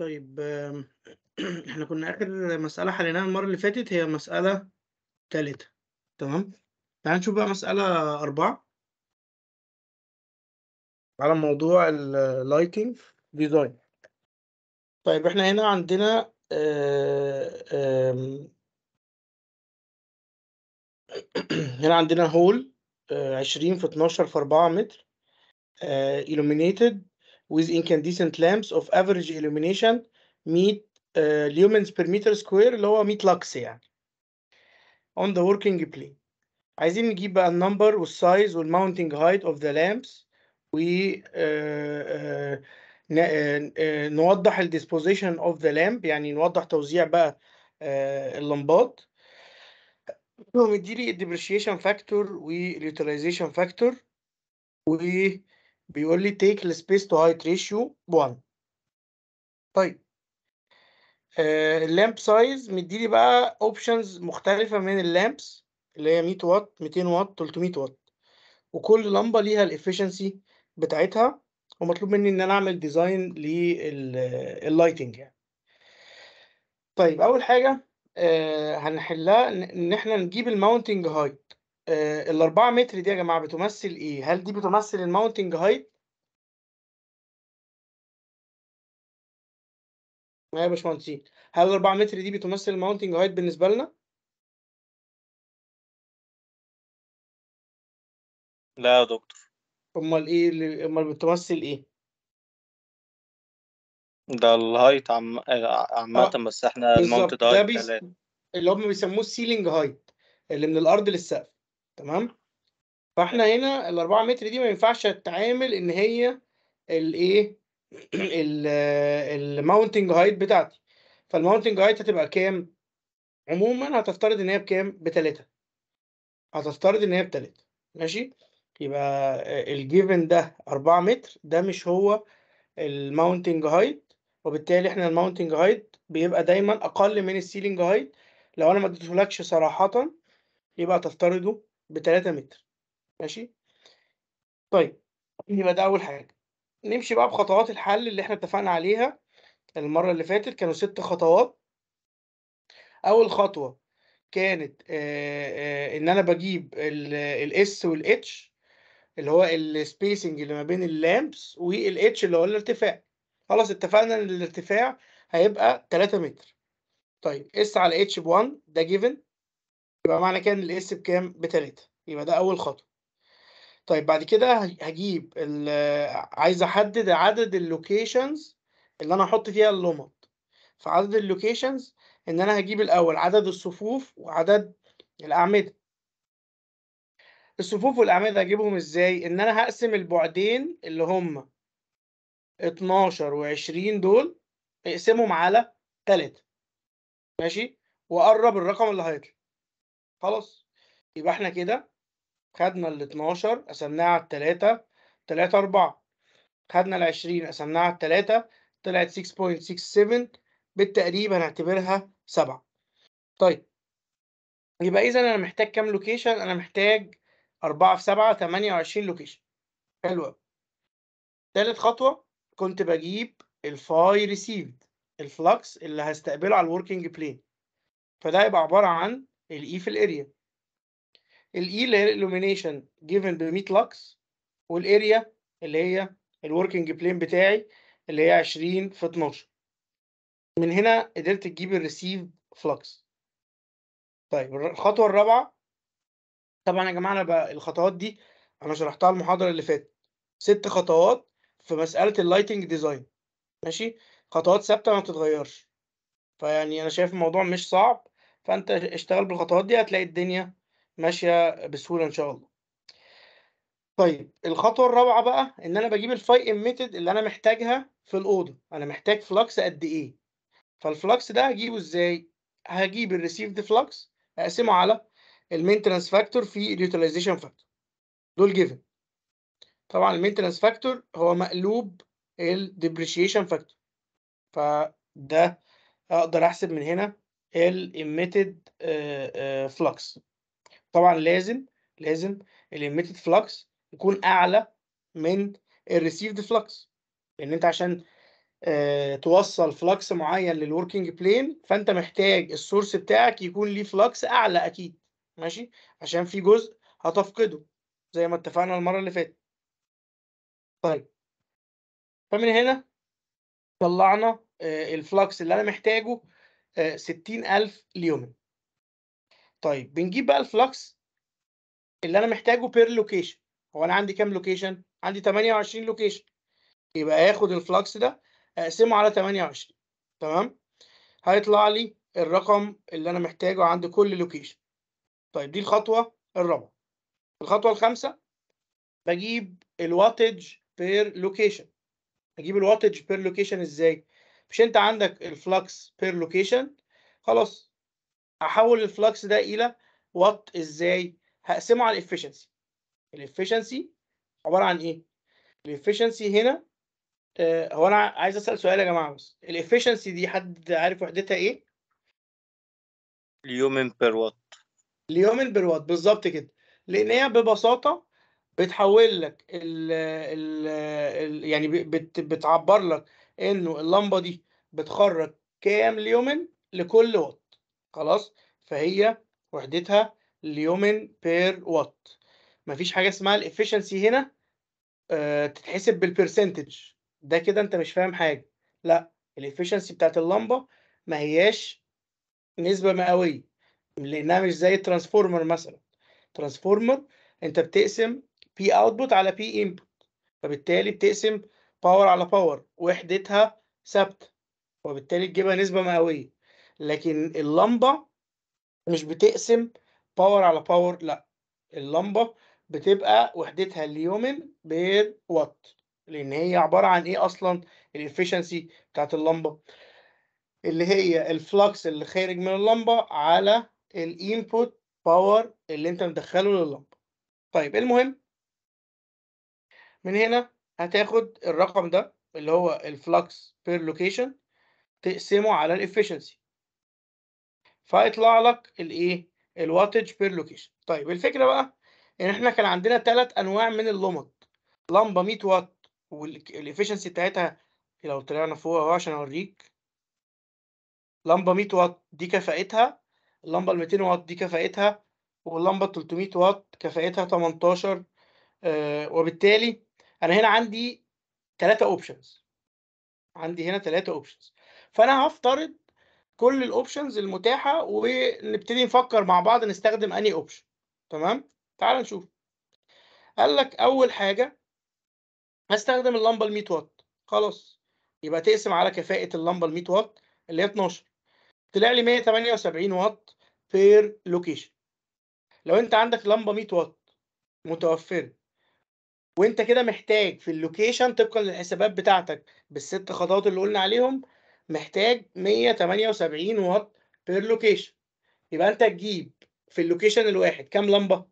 طيب احنا كنا آخر مسألة حليناها المرة اللي فاتت هي مسألة تالتة تمام تعال نشوف بقى مسألة أربعة على موضوع اللايتنج ديزاين طيب احنا هنا عندنا آه، هنا عندنا هول آه، عشرين في اتناشر في أربعة متر آه، illuminated with incandescent lamps of average illumination 100 uh, lumens per meter square اللي هو 100 lux يعني on the working plane عايزين نجيب بقى النمبر والسايز والماونتنج هايت اوف ذا لامبس و آه، آه، آه، نوضح الديسبوزيشن اوف ذا لامب يعني نوضح توزيع بقى اللمبات ومديلي الديبريشيشن فاكتور واليوتيلايزيشن فاكتور و بيقول لي take the space to height ratio 1 طيب آه، اللامب سايز مديلي بقى اوبشنز مختلفه من اللامبس اللي هي 100 واط 200 واط 300 واط وكل لمبه ليها الافشنسي بتاعتها ومطلوب مني ان انا اعمل ديزاين لللايتنج يعني طيب اول حاجه آه هنحلها ان احنا نجيب الماونتنج هايت آه، ال 4 متر دي يا جماعه بتمثل ايه؟ هل دي بتمثل الماونتنج هايت؟ يا باشمهندسين هل ال 4 متر دي بتمثل الماونتنج هايت بالنسبه لنا؟ لا يا دكتور امال ايه اللي امال بتمثل ايه؟ ده الهايت عم عامة آه. بس احنا الماونتنج هايت ده بيس... اللي هم بيسموه السيلينج هايت اللي من الارض للسقف تمام فاحنا هنا ال 4 متر دي ما ينفعش تتعامل ان هي الايه الماونتنج هايت بتاعتي فالماونتنج هايت هتبقى كام عموما هتفترض ان هي بكام بتلاتة هتفترض ان هي بتلاتة ماشي يبقى الجيفن ده 4 متر ده مش هو الماونتنج هايت وبالتالي احنا الماونتنج هايت بيبقى دايما اقل من السيلينج هايت لو انا ما اديتهولكش صراحه يبقى تفترضه ب 3 متر ماشي طيب يبقى ده اول حاجه نمشي بقى بخطوات الحل اللي احنا اتفقنا عليها المره اللي فاتت كانوا ست خطوات اول خطوه كانت ان انا بجيب الاس والاتش اللي هو السبيسنج اللي ما بين اللامبس والاتش اللي هو الارتفاع خلاص اتفقنا ان الارتفاع هيبقى 3 متر طيب اس على اتش ب 1 ده جيفن يبقى معنى كده ان الاس بكام بتلاتة يبقى ده اول خطوه طيب بعد كده هجيب عايز احدد عدد اللوكيشنز اللي انا هحط فيها اللمط فعدد اللوكيشنز ان انا هجيب الاول عدد الصفوف وعدد الاعمده الصفوف والاعمده هجيبهم ازاي ان انا هقسم البعدين اللي هم 12 و20 دول اقسمهم على 3 ماشي واقرب الرقم اللي هيطلع خلاص يبقى احنا كده خدنا ال 12 قسمناها على 3 3 4 خدنا ال 20 قسمناها على 3 طلعت 6.67 بالتقريب هنعتبرها 7 طيب يبقى اذا انا محتاج كام لوكيشن انا محتاج 4 في 7 28 لوكيشن حلو قوي تالت خطوه كنت بجيب الفاي ريسيفد الفلكس اللي هستقبله على الوركينج بلين فده يبقى عباره عن E في الاريا الاي e اللي هي illumination جيفن ب 100 لكس والاريا اللي هي الوركينج بلين بتاعي اللي هي 20 في 12 من هنا قدرت تجيب الريسيف فلكس طيب الخطوه الرابعه طبعا يا جماعه انا بقى الخطوات دي انا شرحتها المحاضره اللي فاتت ست خطوات في مساله اللايتنج ديزاين ماشي خطوات ثابته ما بتتغيرش فيعني انا شايف الموضوع مش صعب فانت اشتغل بالخطوات دي هتلاقي الدنيا ماشيه بسهوله ان شاء الله طيب الخطوه الرابعه بقى ان انا بجيب الفاي اميتد اللي انا محتاجها في الاوضه انا محتاج فلكس قد ايه فالفلكس ده هجيبه ازاي هجيب الريسيفد فلكس اقسمه على المينتنس فاكتور في اليوتيلايزيشن فاكتور دول جيفن طبعا المينتنس فاكتور هو مقلوب الديبريشيشن فاكتور فده اقدر احسب من هنا emitted آه، آه، flux طبعا لازم لازم emitted flux يكون اعلى من received flux لان انت عشان آه، توصل فلكس معين للوركينج بلين فانت محتاج السورس بتاعك يكون ليه فلكس اعلى اكيد ماشي عشان في جزء هتفقده زي ما اتفقنا المره اللي فاتت طيب فمن هنا طلعنا الفلكس اللي انا محتاجه 60000 ليومن طيب بنجيب بقى الفلكس اللي انا محتاجه بير لوكيشن هو انا عندي كام لوكيشن عندي 28 لوكيشن يبقى هاخد الفلكس ده اقسمه على 28 تمام هيطلع لي الرقم اللي انا محتاجه عند كل لوكيشن طيب دي الخطوه الرابعه الخطوه الخامسه بجيب الواتج بير لوكيشن اجيب الواتج بير لوكيشن ازاي مش انت عندك الفلكس بير لوكيشن خلاص احول الفلكس ده الى وات ازاي هقسمه على الافشنسي الافشنسي عباره عن ايه الافشنسي هنا آه هو انا عايز اسال سؤال يا جماعه بس الافشنسي دي حد عارف وحدتها ايه اليومن بير وات اليومن بير وات بالظبط كده لان هي ببساطه بتحول لك ال ال يعني بت بتعبر لك انه اللمبه دي بتخرج كام ليومن لكل وات خلاص فهي وحدتها ليومن بير وات مفيش حاجه اسمها الافشنسي هنا آه، تتحسب بالبرسنتج ده كده انت مش فاهم حاجه لا الافشنسي بتاعت اللمبه ما هياش نسبه مئويه لانها مش زي الترانسفورمر مثلا ترانسفورمر انت بتقسم بي اوتبوت على بي انبوت فبالتالي بتقسم باور على باور وحدتها ثابته وبالتالي تجيبها نسبه مئويه لكن اللمبه مش بتقسم باور على باور لا اللمبه بتبقى وحدتها اليومن بير وات لان هي عباره عن ايه اصلا الافشنسي بتاعت اللمبه اللي هي الفلكس اللي خارج من اللمبه على الانبوت باور اللي انت مدخله لللمبه طيب المهم من هنا هتاخد الرقم ده اللي هو الفلكس بير لوكيشن تقسمه على الافشنسي فيطلع لك الايه الواتج بير لوكيشن طيب الفكره بقى ان احنا كان عندنا ثلاث انواع من اللمط لمبه 100 وات والافشنسي بتاعتها لو طلعنا فوق اهو عشان اوريك لمبه 100 وات دي كفاءتها اللمبه ال 200 وات دي كفاءتها واللمبه 300 وات كفاءتها 18 آه وبالتالي انا هنا عندي ثلاثه اوبشنز عندي هنا ثلاثه اوبشنز فانا هفترض كل الاوبشنز المتاحه ونبتدي نفكر مع بعض نستخدم اني اوبشن تمام تعال نشوف قال لك اول حاجه هستخدم اللمبه ال 100 واط خلاص يبقى تقسم على كفاءه اللمبه ال 100 واط اللي هي 12 طلع لي 178 واط بير لوكيشن لو انت عندك لمبه 100 واط متوفره وانت كده محتاج في اللوكيشن طبقا للحسابات بتاعتك بالست خطوات اللي قلنا عليهم محتاج 178 واط بير لوكيشن يبقى انت تجيب في اللوكيشن الواحد كام لمبه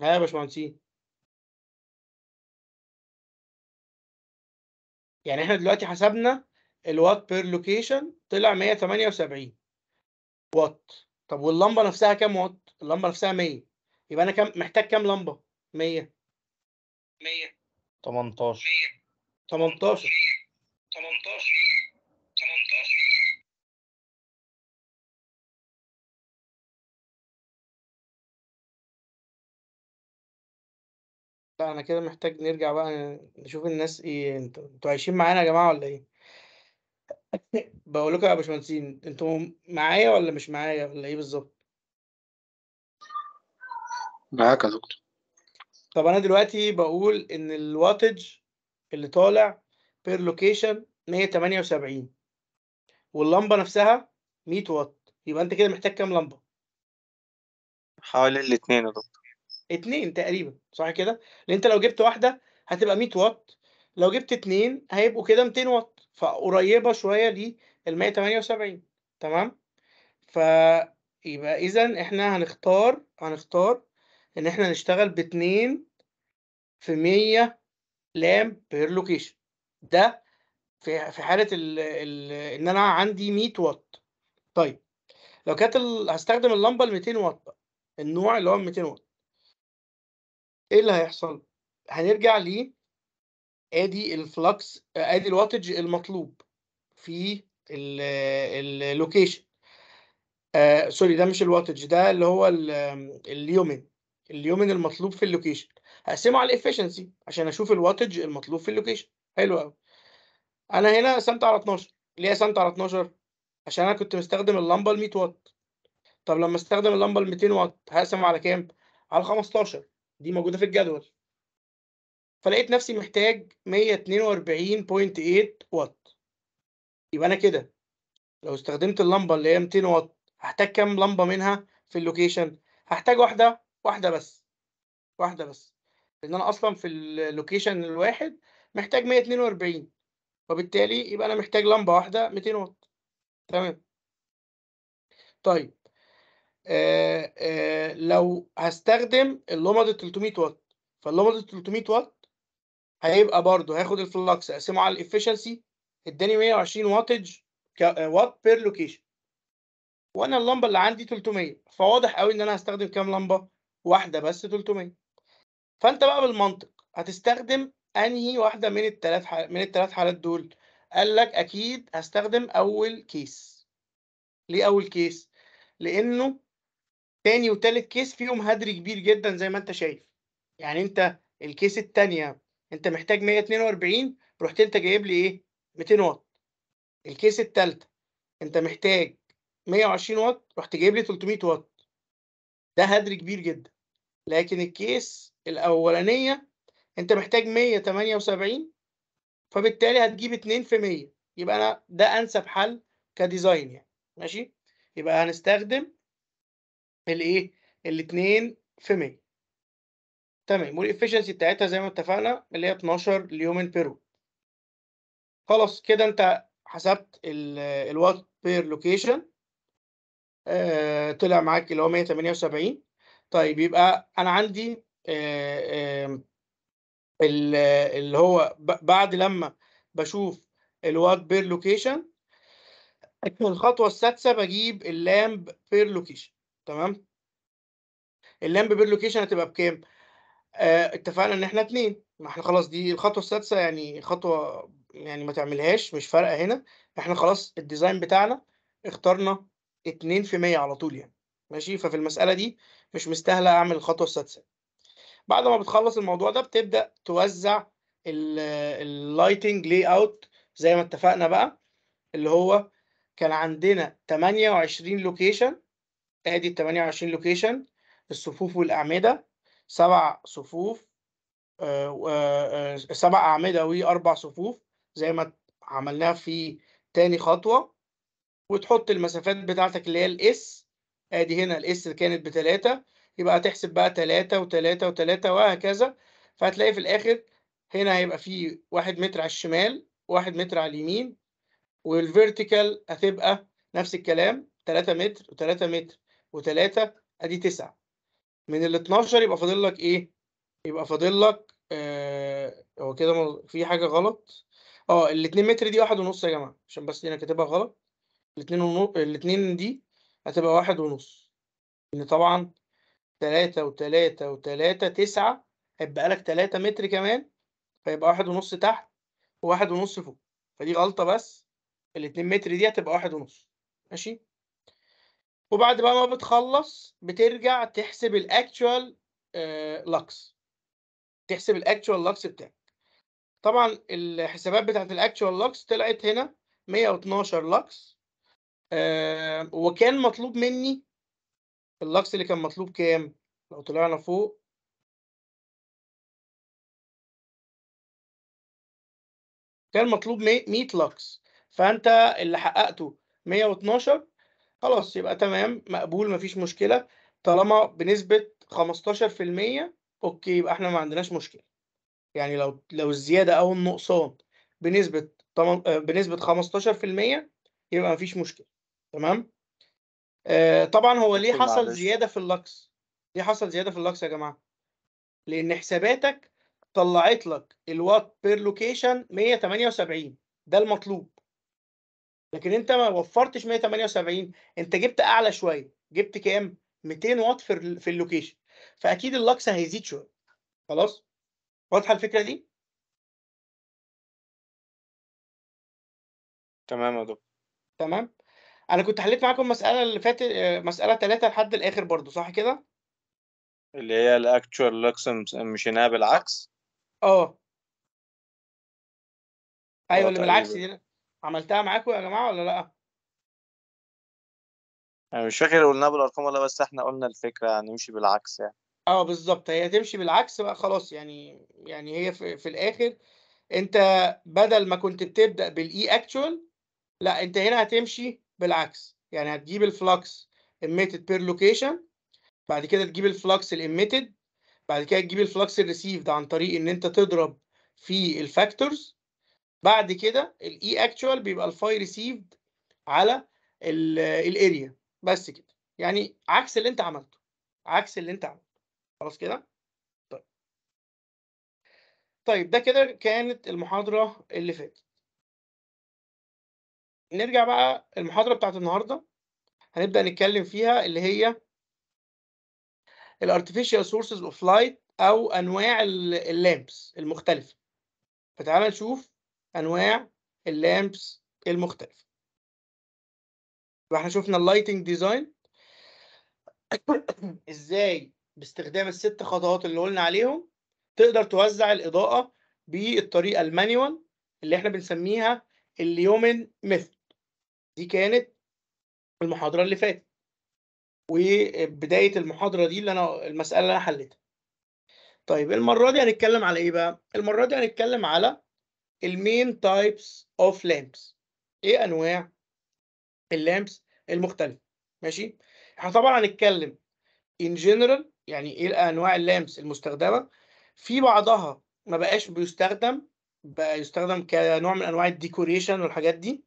ها يا باشمهندسين يعني احنا دلوقتي حسبنا الوات بير لوكيشن طلع 178 وات طب واللمبه نفسها كام وات اللمبه نفسها 100 يبقى انا كام محتاج كام لمبه 100 100 18 18 18 لا انا كده محتاج نرجع بقى نشوف الناس ايه انتوا عايشين معانا يا جماعه ولا ايه بقول لكم يا باشمهندسين انتوا معايا ولا مش معايا ولا ايه بالظبط معاك يا دكتور طب انا دلوقتي بقول ان الواتج اللي طالع بير لوكيشن 178 واللمبه نفسها 100 واط يبقى انت كده محتاج كام لمبه حوالي الاثنين يا دكتور اثنين تقريبا صح كده لان انت لو جبت واحده هتبقى 100 واط لو جبت اثنين هيبقوا كده 200 واط فقريبه شويه لل 178 تمام فيبقى اذا احنا هنختار هنختار ان احنا نشتغل ب 2 في 100 لام بير لوكيشن ده في في حاله الـ الـ ان انا عندي 100 واط طيب لو كانت هستخدم اللمبه ال 200 واط بقى النوع اللي هو 200 واط ايه اللي هيحصل هنرجع ليه ادي الفلكس ادي الواتج المطلوب في اللوكيشن سوري آه، ده مش الواتج ده اللي هو اليومن اليومن المطلوب في اللوكيشن هقسمه على الافشنسي عشان اشوف الواتج المطلوب في اللوكيشن حلو قوي انا هنا قسمت على 12 ليه قسمت على 12 عشان انا كنت مستخدم اللمبه ال 100 وات طب لما استخدم اللمبه ال 200 وات هقسم على كام على 15 دي موجوده في الجدول فلقيت نفسي محتاج 142.8 واط يبقى انا كده لو استخدمت اللمبه اللي هي 200 واط هحتاج كام لمبه منها في اللوكيشن هحتاج واحده واحده بس واحده بس لان انا اصلا في اللوكيشن الواحد محتاج 142 وبالتالي يبقى انا محتاج لمبه واحده 200 واط تمام طيب آآ آه، آآ آه، لو هستخدم اللمبه 300 واط فاللمبه 300 واط هيبقى برضه هاخد الفلكس اقسمه على الافشنسي اداني 120 واتج وات بير لوكيشن وانا اللمبه اللي عندي 300 فواضح قوي ان انا هستخدم كام لمبه واحده بس 300 فانت بقى بالمنطق هتستخدم انهي واحده من الثلاث حال... من الثلاث حالات دول قال لك اكيد هستخدم اول كيس ليه اول كيس لانه تاني وتالت كيس فيهم هدر كبير جدا زي ما انت شايف يعني انت الكيس التانية انت محتاج 142 رحت انت جايب لي ايه 200 واط الكيس الثالثه انت محتاج 120 واط رحت جايب لي 300 واط ده هدر كبير جدا لكن الكيس الاولانيه انت محتاج 178 فبالتالي هتجيب 2 في 100 يبقى انا ده انسب حل كديزاين يعني ماشي يبقى هنستخدم الايه الاثنين في 100 تمام والافشنسي بتاعتها زي ما اتفقنا اللي هي 12 ليومن بيرو خلاص كده انت حسبت الوات بير لوكيشن طلع معاك اللي هو 178 طيب يبقى انا عندي آه، اللي هو بعد لما بشوف الوات بير لوكيشن الخطوه السادسه بجيب اللامب بير لوكيشن تمام اللامب بير لوكيشن هتبقى بكام؟ آه اتفقنا ان احنا اتنين ما احنا خلاص دي الخطوه السادسه يعني خطوه يعني ما تعملهاش مش فارقه هنا احنا خلاص الديزاين بتاعنا اخترنا اتنين في مية على طول يعني ماشي ففي المساله دي مش مستاهله اعمل الخطوه السادسه بعد ما بتخلص الموضوع ده بتبدا توزع اللايتنج لي اوت زي ما اتفقنا بقى اللي هو كان عندنا 28 لوكيشن ادي ال 28 لوكيشن الصفوف والاعمده سبع صفوف آه، آه، آه، سبع أعمدة وأربع صفوف زي ما عملناها في تاني خطوة وتحط المسافات بتاعتك اللي هي الاس ادي هنا الاس كانت بتلاتة يبقى هتحسب بقى تلاتة وتلاتة وتلاتة وهكذا فهتلاقي في الآخر هنا هيبقى فيه واحد متر على الشمال واحد متر على اليمين والفيرتيكال هتبقى نفس الكلام تلاتة متر وتلاتة متر وتلاتة ادي تسعة من ال 12 يبقى فاضل لك ايه يبقى فاضل لك آه هو كده في حاجه غلط اه ال 2 متر دي واحد ونص يا جماعه عشان بس دي انا كاتبها غلط الاتنين ال 2 دي هتبقى واحد ونص ان طبعا تلاتة وتلاتة وتلاتة تسعة هيبقى لك تلاتة متر كمان فيبقى واحد ونص تحت وواحد ونص فوق فدي غلطة بس الاتنين متر دي هتبقى واحد ونص ماشي وبعد بقى ما بتخلص بترجع تحسب الاكتوال آه، لوكس تحسب الاكتوال لوكس بتاعك طبعا الحسابات بتاعت الاكتوال لوكس طلعت هنا 112 لوكس آه، وكان مطلوب مني اللوكس اللي كان مطلوب كام لو طلعنا فوق كان مطلوب 100 لوكس فانت اللي حققته 112 خلاص يبقى تمام مقبول مفيش مشكلة طالما بنسبة 15% اوكي يبقى احنا ما عندناش مشكلة يعني لو لو الزيادة او النقصان بنسبة آه، بنسبة 15% يبقى مفيش مشكلة تمام آه طبعا هو ليه طيب، حصل زيادة في اللكس ليه حصل زيادة في اللكس يا جماعة لأن حساباتك طلعت لك الوات بير لوكيشن 178 ده المطلوب لكن انت ما وفرتش 178 انت جبت اعلى شويه جبت كام 200 واط في في اللوكيشن فاكيد اللكس هيزيد شويه خلاص واضحه الفكره دي تمام يا دكتور تمام انا كنت حليت معاكم المساله اللي فاتت آه، مساله ثلاثة لحد الاخر برضو صح كده اللي هي الاكتشوال لكس مشيناها بالعكس اه ايوه اللي آه، بالعكس دي عملتها معاكم يا جماعه ولا لا انا مش فاكر قلناها بالارقام ولا بس احنا قلنا الفكره هنمشي بالعكس يعني اه بالظبط هي تمشي بالعكس بقى خلاص يعني يعني هي في, في الاخر انت بدل ما كنت بتبدا بالاي اكشوال لا انت هنا هتمشي بالعكس يعني هتجيب الفلكس emitted بير لوكيشن بعد كده تجيب الفلكس الاميتد بعد كده تجيب الفلكس الريسيفد عن طريق ان انت تضرب في الفاكتورز بعد كده الاي اكتوال e بيبقى الفاي ريسيفد على الاريا بس كده يعني عكس اللي انت عملته عكس اللي انت عملته خلاص كده طيب. طيب ده كده كانت المحاضره اللي فاتت نرجع بقى المحاضره بتاعت النهارده هنبدا نتكلم فيها اللي هي الـ Artificial Sources of Light او انواع اللامبس المختلفه فتعالى نشوف انواع اللامبس المختلفه واحنا شفنا اللايتنج ديزاين ازاي باستخدام الست خطوات اللي قلنا عليهم تقدر توزع الاضاءه بالطريقه المانيوال اللي احنا بنسميها اليومن ميثود دي كانت المحاضره اللي فاتت وبدايه المحاضره دي اللي انا المساله اللي انا حليتها طيب المره دي هنتكلم على ايه بقى المره دي هنتكلم على المين تايبس اوف لامبس ايه انواع اللامبس المختلفه ماشي احنا طبعا هنتكلم ان جنرال يعني ايه انواع اللامبس المستخدمه في بعضها ما بقاش بيستخدم بقى يستخدم كنوع من انواع الديكوريشن والحاجات دي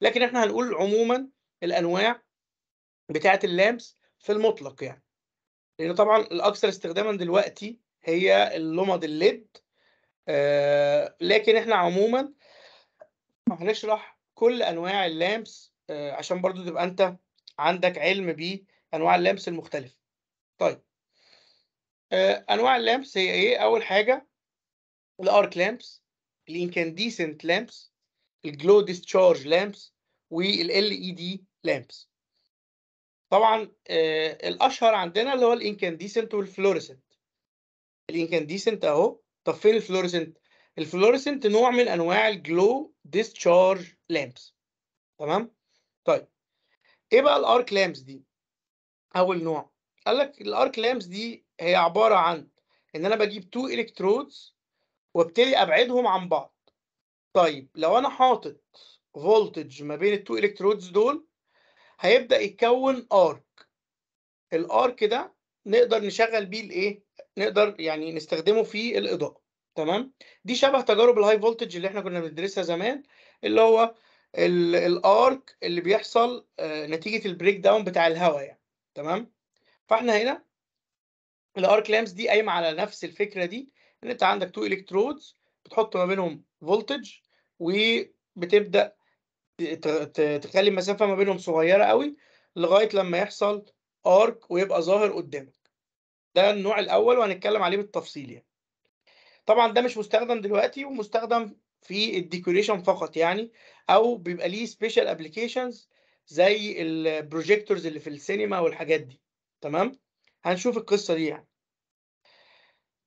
لكن احنا هنقول عموما الانواع بتاعه اللامبس في المطلق يعني لان طبعا الاكثر استخداما دلوقتي هي اللمض الليد آه، لكن احنا عموما هنشرح كل انواع اللامس آه، عشان برضو تبقى انت عندك علم بانواع اللامس المختلفه طيب آه، انواع اللامس هي ايه اول حاجه الارك لامبس الانكانديسنت لامبس الجلو ديسشارج لامبس والال اي دي e لامبس طبعا الاشهر عندنا اللي هو الانكانديسنت والفلوريسنت الانكانديسنت اهو طب فين الفلوريسنت الفلوريسنت نوع من انواع الجلو ديسشارج لامبس تمام طيب ايه بقى الارك لامبس دي اول نوع قال لك الارك لامبس دي هي عباره عن ان انا بجيب تو الكترودز وابتدي ابعدهم عن بعض طيب لو انا حاطط فولتج ما بين التو الكترودز دول هيبدا يتكون ارك الارك ده نقدر نشغل بيه الايه نقدر يعني نستخدمه في الاضاءه تمام دي شبه تجارب الهاي فولتج اللي احنا كنا بندرسها زمان اللي هو الارك اللي بيحصل آه، نتيجه البريك داون بتاع الهواء يعني تمام فاحنا هنا الارك لامبس دي قايمه على نفس الفكره دي ان انت عندك تو الكترودز بتحط ما بينهم فولتج وبتبدا تخلي المسافه ما بينهم صغيره قوي لغايه لما يحصل ارك ويبقى ظاهر قدامك ده النوع الأول وهنتكلم عليه بالتفصيل يعني. طبعا ده مش مستخدم دلوقتي ومستخدم في الديكوريشن فقط يعني أو بيبقى ليه سبيشال أبلكيشنز زي البروجيكتورز اللي في السينما والحاجات دي تمام هنشوف القصة دي يعني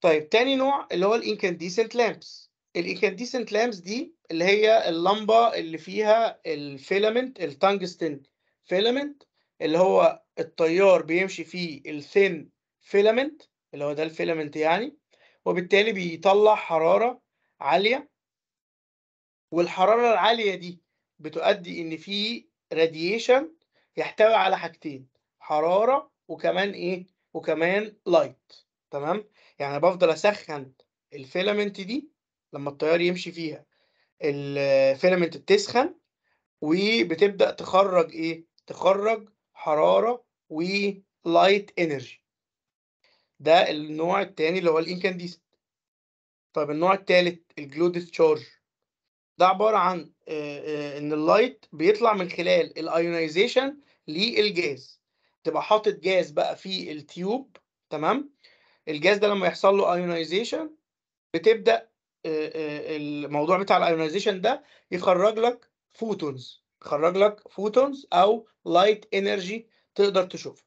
طيب تاني نوع اللي هو الانكانديسنت لامبس الانكانديسنت لامبس دي اللي هي اللمبة اللي فيها الفيلامنت التنجستن فيلامنت اللي هو التيار بيمشي فيه الثين فيلمنت اللي هو ده الفيلمنت يعني وبالتالي بيطلع حرارة عالية والحرارة العالية دي بتؤدي إن في راديشن يحتوي على حاجتين حرارة وكمان إيه وكمان لايت تمام يعني بفضل أسخن الفيلمنت دي لما التيار يمشي فيها الفيلمنت بتسخن وبتبدأ تخرج إيه تخرج حرارة ولايت انرجي ده النوع التاني اللي هو الانكانديسنت طيب النوع التالت الجلو ديسشارج ده عبارة عن آه، آه، ان اللايت بيطلع من خلال الايونيزيشن للجاز تبقى حاطط جاز بقى في التيوب تمام الجاز ده لما يحصل له ايونيزيشن بتبدأ آه، الموضوع بتاع الايونيزيشن ده يخرج لك فوتونز يخرج لك فوتونز او لايت انرجي تقدر تشوفها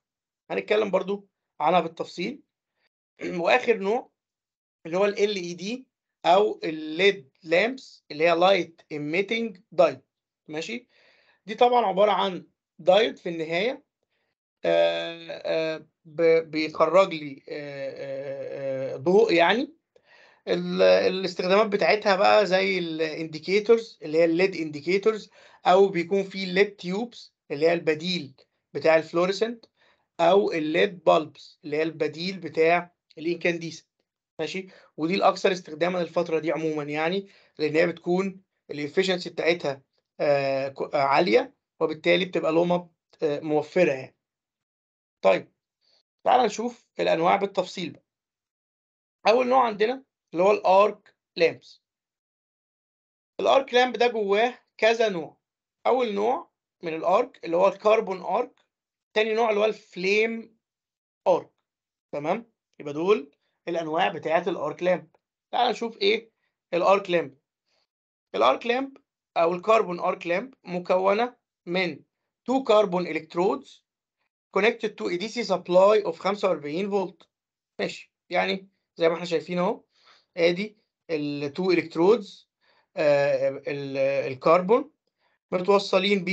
هنتكلم برضو عنها بالتفصيل واخر نوع اللي هو ال e LED او الليد لامبس اللي هي لايت ايميتنج دايت ماشي دي طبعا عباره عن دايود في النهايه آه، آه، بيخرج لي آه، ضوء يعني الاستخدامات بتاعتها بقى زي الانديكيتورز اللي هي الليد انديكيتورز او بيكون في ليد تيوبس اللي هي البديل بتاع الفلوريسنت او الليد بالبس اللي هي البديل بتاع الانكانديسنت ماشي ودي الاكثر استخداما الفتره دي عموما يعني لان هي بتكون الافشنسي بتاعتها آه، آه، عاليه وبالتالي بتبقى لوم آه، موفره يعني طيب تعال نشوف الانواع بالتفصيل بقى اول نوع عندنا اللي هو الارك لامبس الارك لامب ده جواه كذا نوع اول نوع من الارك اللي هو الكربون ارك تاني نوع اللي هو الفليم ارك تمام يبقى دول الانواع بتاعه الارك لامب تعال نشوف ايه الارك لامب الارك لامب او الكربون ارك لامب مكونه من 2 كربون الكترودز كونكتد connected to سي سبلاي اوف 45 فولت ماشي يعني زي ما احنا شايفين اهو ادي التو الكترودز الكربون متوصلين ب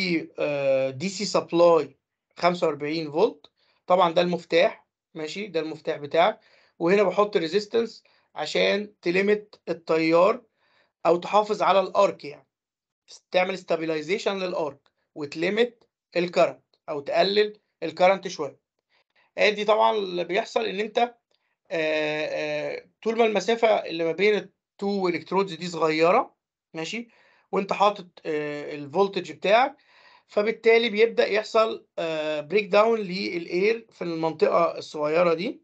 دي سي سبلاي 45 فولت طبعا ده المفتاح ماشي ده المفتاح بتاعك وهنا بحط ريزيستنس عشان تليمت التيار او تحافظ على الارك يعني تعمل ستابيلايزيشن للارك وتليمت الكرنت او تقلل الكرنت شويه ادي آه، طبعا اللي بيحصل ان انت آه، آه، طول ما المسافه اللي ما بين التو الكترودز دي صغيره ماشي وانت حاطط الفولتج بتاعك فبالتالي بيبدا يحصل بريك داون للاير في المنطقه الصغيره دي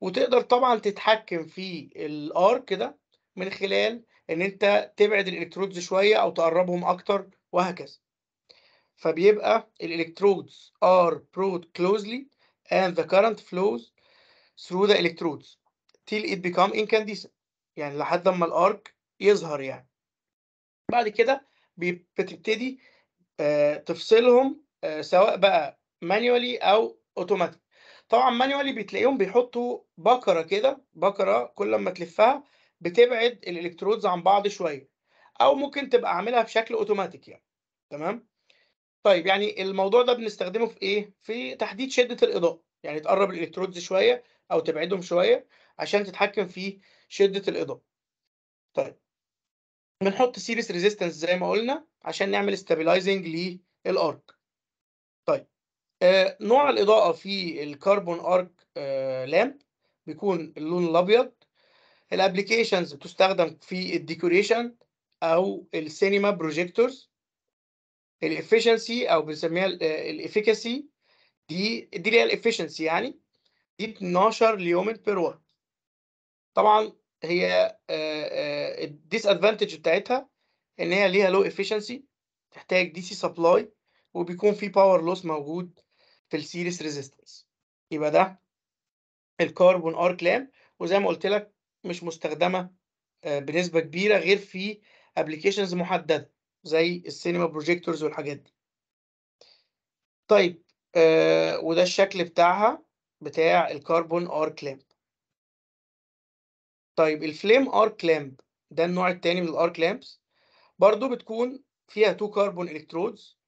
وتقدر طبعا تتحكم في الار كده من خلال ان انت تبعد الالكترودز شويه او تقربهم اكتر وهكذا فبيبقى الالكترودز are brought closely and the current flows through the electrodes till it بيكام incandescent يعني لحد ما الارك يظهر يعني بعد كده بتبتدي آه، تفصلهم آه، سواء بقى مانيوالي او اوتوماتيك طبعا مانيوالي بتلاقيهم بيحطوا بكره كده بكره كل ما تلفها بتبعد الالكترودز عن بعض شويه او ممكن تبقى عاملها بشكل اوتوماتيك يعني تمام طيب يعني الموضوع ده بنستخدمه في ايه في تحديد شده الاضاءه يعني تقرب الالكترودز شويه او تبعدهم شويه عشان تتحكم في شده الاضاءه طيب بنحط سيريس ريزيستنس زي ما قلنا عشان نعمل ستابلايزنج للارك طيب آه، نوع الاضاءه في الكربون ارك لامب بيكون اللون الابيض الابلكيشنز بتستخدم في الديكوريشن او السينما بروجيكتورز الافشنسي او بنسميها الافيكاسي آه، دي دي اللي هي الافشنسي يعني دي 12 ليومن بير وقت طبعا هي آه، الديس ادفانتج بتاعتها ان هي ليها لو افشنسي تحتاج دي سي سبلاي وبيكون في باور لوس موجود في السيريس ريزيستنس يبقى ده الكربون ارك لامب وزي ما قلت لك مش مستخدمه آه، بنسبه كبيره غير في ابلكيشنز محدده زي السينما بروجيكتورز والحاجات دي طيب آه، وده الشكل بتاعها بتاع الكربون ارك لامب طيب الفليم ارك لامب ده النوع الثاني من الارك لامبس برضو بتكون فيها تو كاربون الكترودز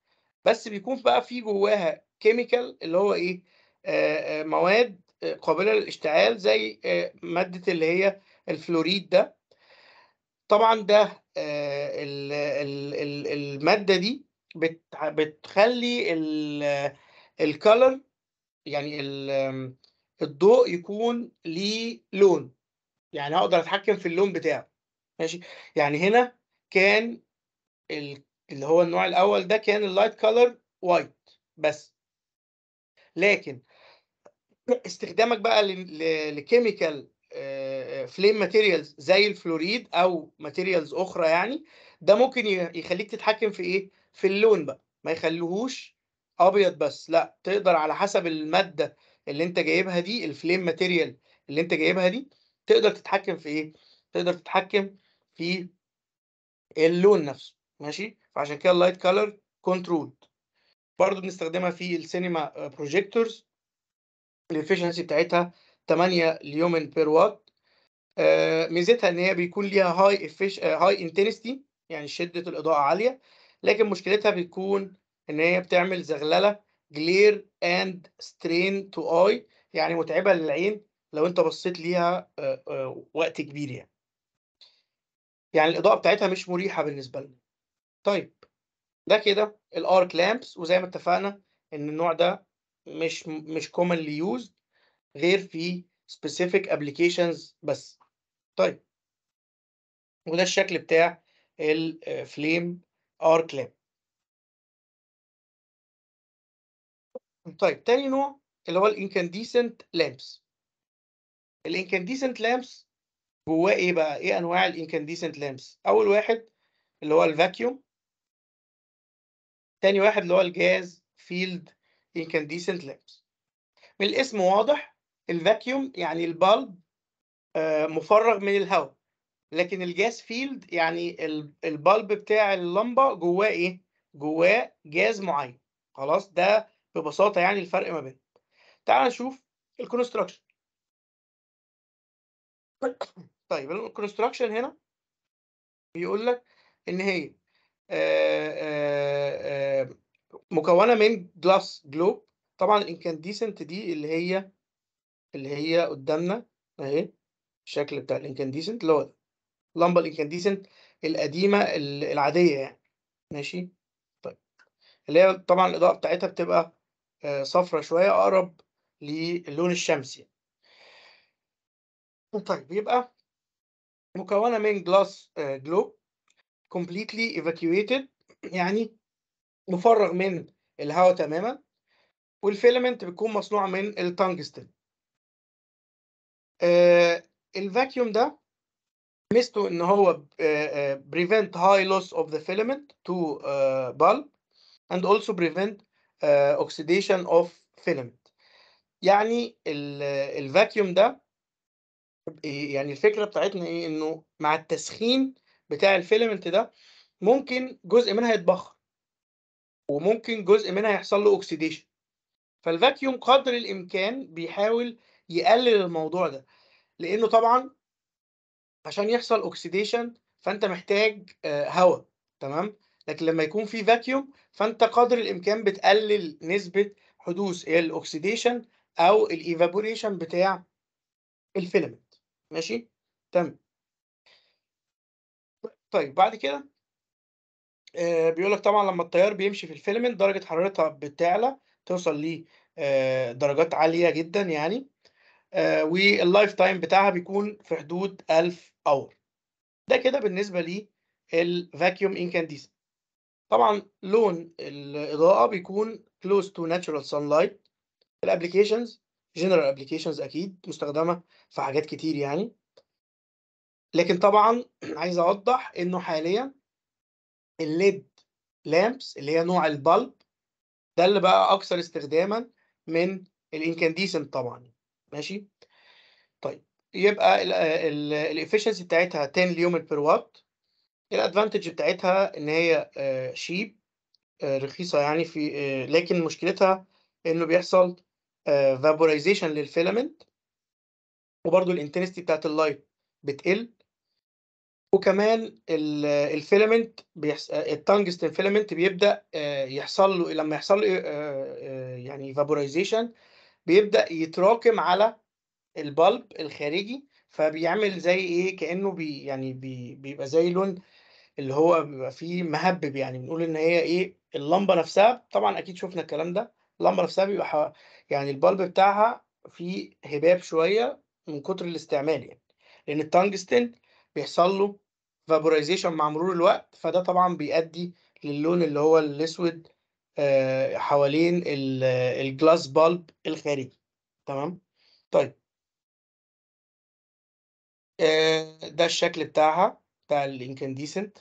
بس بيكون بقى في جواها كيميكال اللي هو ايه مواد قابله للاشتعال زي ماده اللي هي الفلوريد ده طبعا ده الماده دي بتخلي الكالر يعني الضوء يكون ليه لون يعني اقدر اتحكم في اللون بتاعه ماشي يعني هنا كان ال... اللي هو النوع الاول ده كان اللايت كولر وايت بس لكن استخدامك بقى لكيميكال فليم ماتيريالز زي الفلوريد او ماتيريالز اخرى يعني ده ممكن يخليك تتحكم في ايه في اللون بقى ما يخليهوش ابيض بس لا تقدر على حسب الماده اللي انت جايبها دي الفليم ماتيريال اللي انت جايبها دي تقدر تتحكم في ايه تقدر تتحكم في اللون نفسه ماشي فعشان كده اللايت كالر كنترول برضو بنستخدمها في السينما بروجيكتورز الافشنسي بتاعتها 8 ليومن بير وات ميزتها ان هي بيكون ليها هاي افش هاي انتنستي يعني شده الاضاءه عاليه لكن مشكلتها بتكون ان هي بتعمل زغلله جلير اند سترين تو اي يعني متعبه للعين لو انت بصيت ليها آه، آه، وقت كبير يعني يعني الاضاءه بتاعتها مش مريحه بالنسبه لنا طيب ده كده الارك لامبس وزي ما اتفقنا ان النوع ده مش مش كومنلي يوز غير في سبيسيفيك ابلكيشنز بس طيب وده الشكل بتاع الفليم ارك لامب طيب تاني نوع اللي هو الانكانديسنت لامبس الانكانديسنت لامبس جواه ايه بقى ايه انواع الانكانديسنت لامبس اول واحد اللي هو الفاكيوم تاني واحد اللي هو الجاز فيلد انكانديسنت لامبس من الاسم واضح الفاكيوم يعني البلب آه، مفرغ من الهواء لكن الجاز فيلد يعني البلب بتاع اللمبه جواه ايه جواه جاز معين خلاص ده ببساطه يعني الفرق ما بينهم تعال نشوف الكونستراكشن طيب الكونستراكشن هنا بيقول لك ان هي مكونه من جلاس جلوب طبعا الانكانديسنت دي اللي هي اللي هي قدامنا اهي الشكل بتاع الانكانديسنت اللي هو اللمبه الانكانديسنت القديمه العاديه يعني ماشي طيب اللي هي طبعا الاضاءه بتاعتها بتبقى صفرة شويه اقرب للون الشمسي يعني. طيب يبقى مكونه من جلاس آه، جلوب completely evacuated يعني مفرغ من الهواء تماما والفيلمنت بتكون مصنوعه من التنجستن آه، الفاكيوم ده ميزته ان هو آه، prevent high loss of the filament to bulb and also prevent oxidation of filament يعني الفاكيوم ده إيه، يعني الفكرة بتاعتنا إيه إنه مع التسخين بتاع الفيلمنت ده ممكن جزء منها يتبخر وممكن جزء منها يحصل له اوكسيديشن فالفاكيوم قدر الامكان بيحاول يقلل الموضوع ده لانه طبعا عشان يحصل اوكسيديشن فانت محتاج آه، هواء تمام لكن لما يكون في فاكيوم فانت قدر الامكان بتقلل نسبه حدوث الاوكسيديشن او الايفابوريشن بتاع الفيلمنت ماشي تمام طيب بعد كده آه، بيقول لك طبعا لما التيار بيمشي في الفيلمنت درجة حرارتها بتعلى توصل لدرجات آه، عالية جدا يعني آه، واللايف تايم بتاعها بيكون في حدود 1000 اور ده كده بالنسبة للفاكيوم انكانديسنت طبعا لون الإضاءة بيكون close to natural sunlight الابلكيشنز جنرال ابلكيشنز اكيد مستخدمه في حاجات كتير يعني لكن طبعا عايز اوضح انه حاليا الليد لامبس اللي هي نوع البلب ده اللي بقى اكثر استخداما من الانكانديسنت طبعا ماشي طيب يبقى آه، الافشنسي بتاعتها 10 ليوم بير وات الادفانتج بتاعتها ان هي شيب آه، آه، رخيصه يعني في لكن مشكلتها انه بيحصل فابورايزيشن للفيلامنت وبرده الانتنستي بتاعت اللايت بتقل وكمان الفيلامنت بيحس... التنجستن فيلامنت بيبدا آه، يحصل له لما يحصل له آه، آه، يعني فابورايزيشن بيبدا يتراكم على البلب الخارجي فبيعمل زي ايه كانه بي يعني بي بيبقى زي لون اللي هو بيبقى فيه مهبب يعني بنقول ان هي ايه اللمبه نفسها طبعا اكيد شفنا الكلام ده اللمبه نفسها بيبقى يعني البلب بتاعها فيه هباب شويه من كتر الاستعمال يعني لان التنجستن بيحصل له فابورايزيشن مع مرور الوقت فده طبعا بيؤدي للون اللي هو الاسود آه، حوالين الجلاس بالب الخارجي تمام طيب آه، ده الشكل بتاعها بتاع الانكانديسنت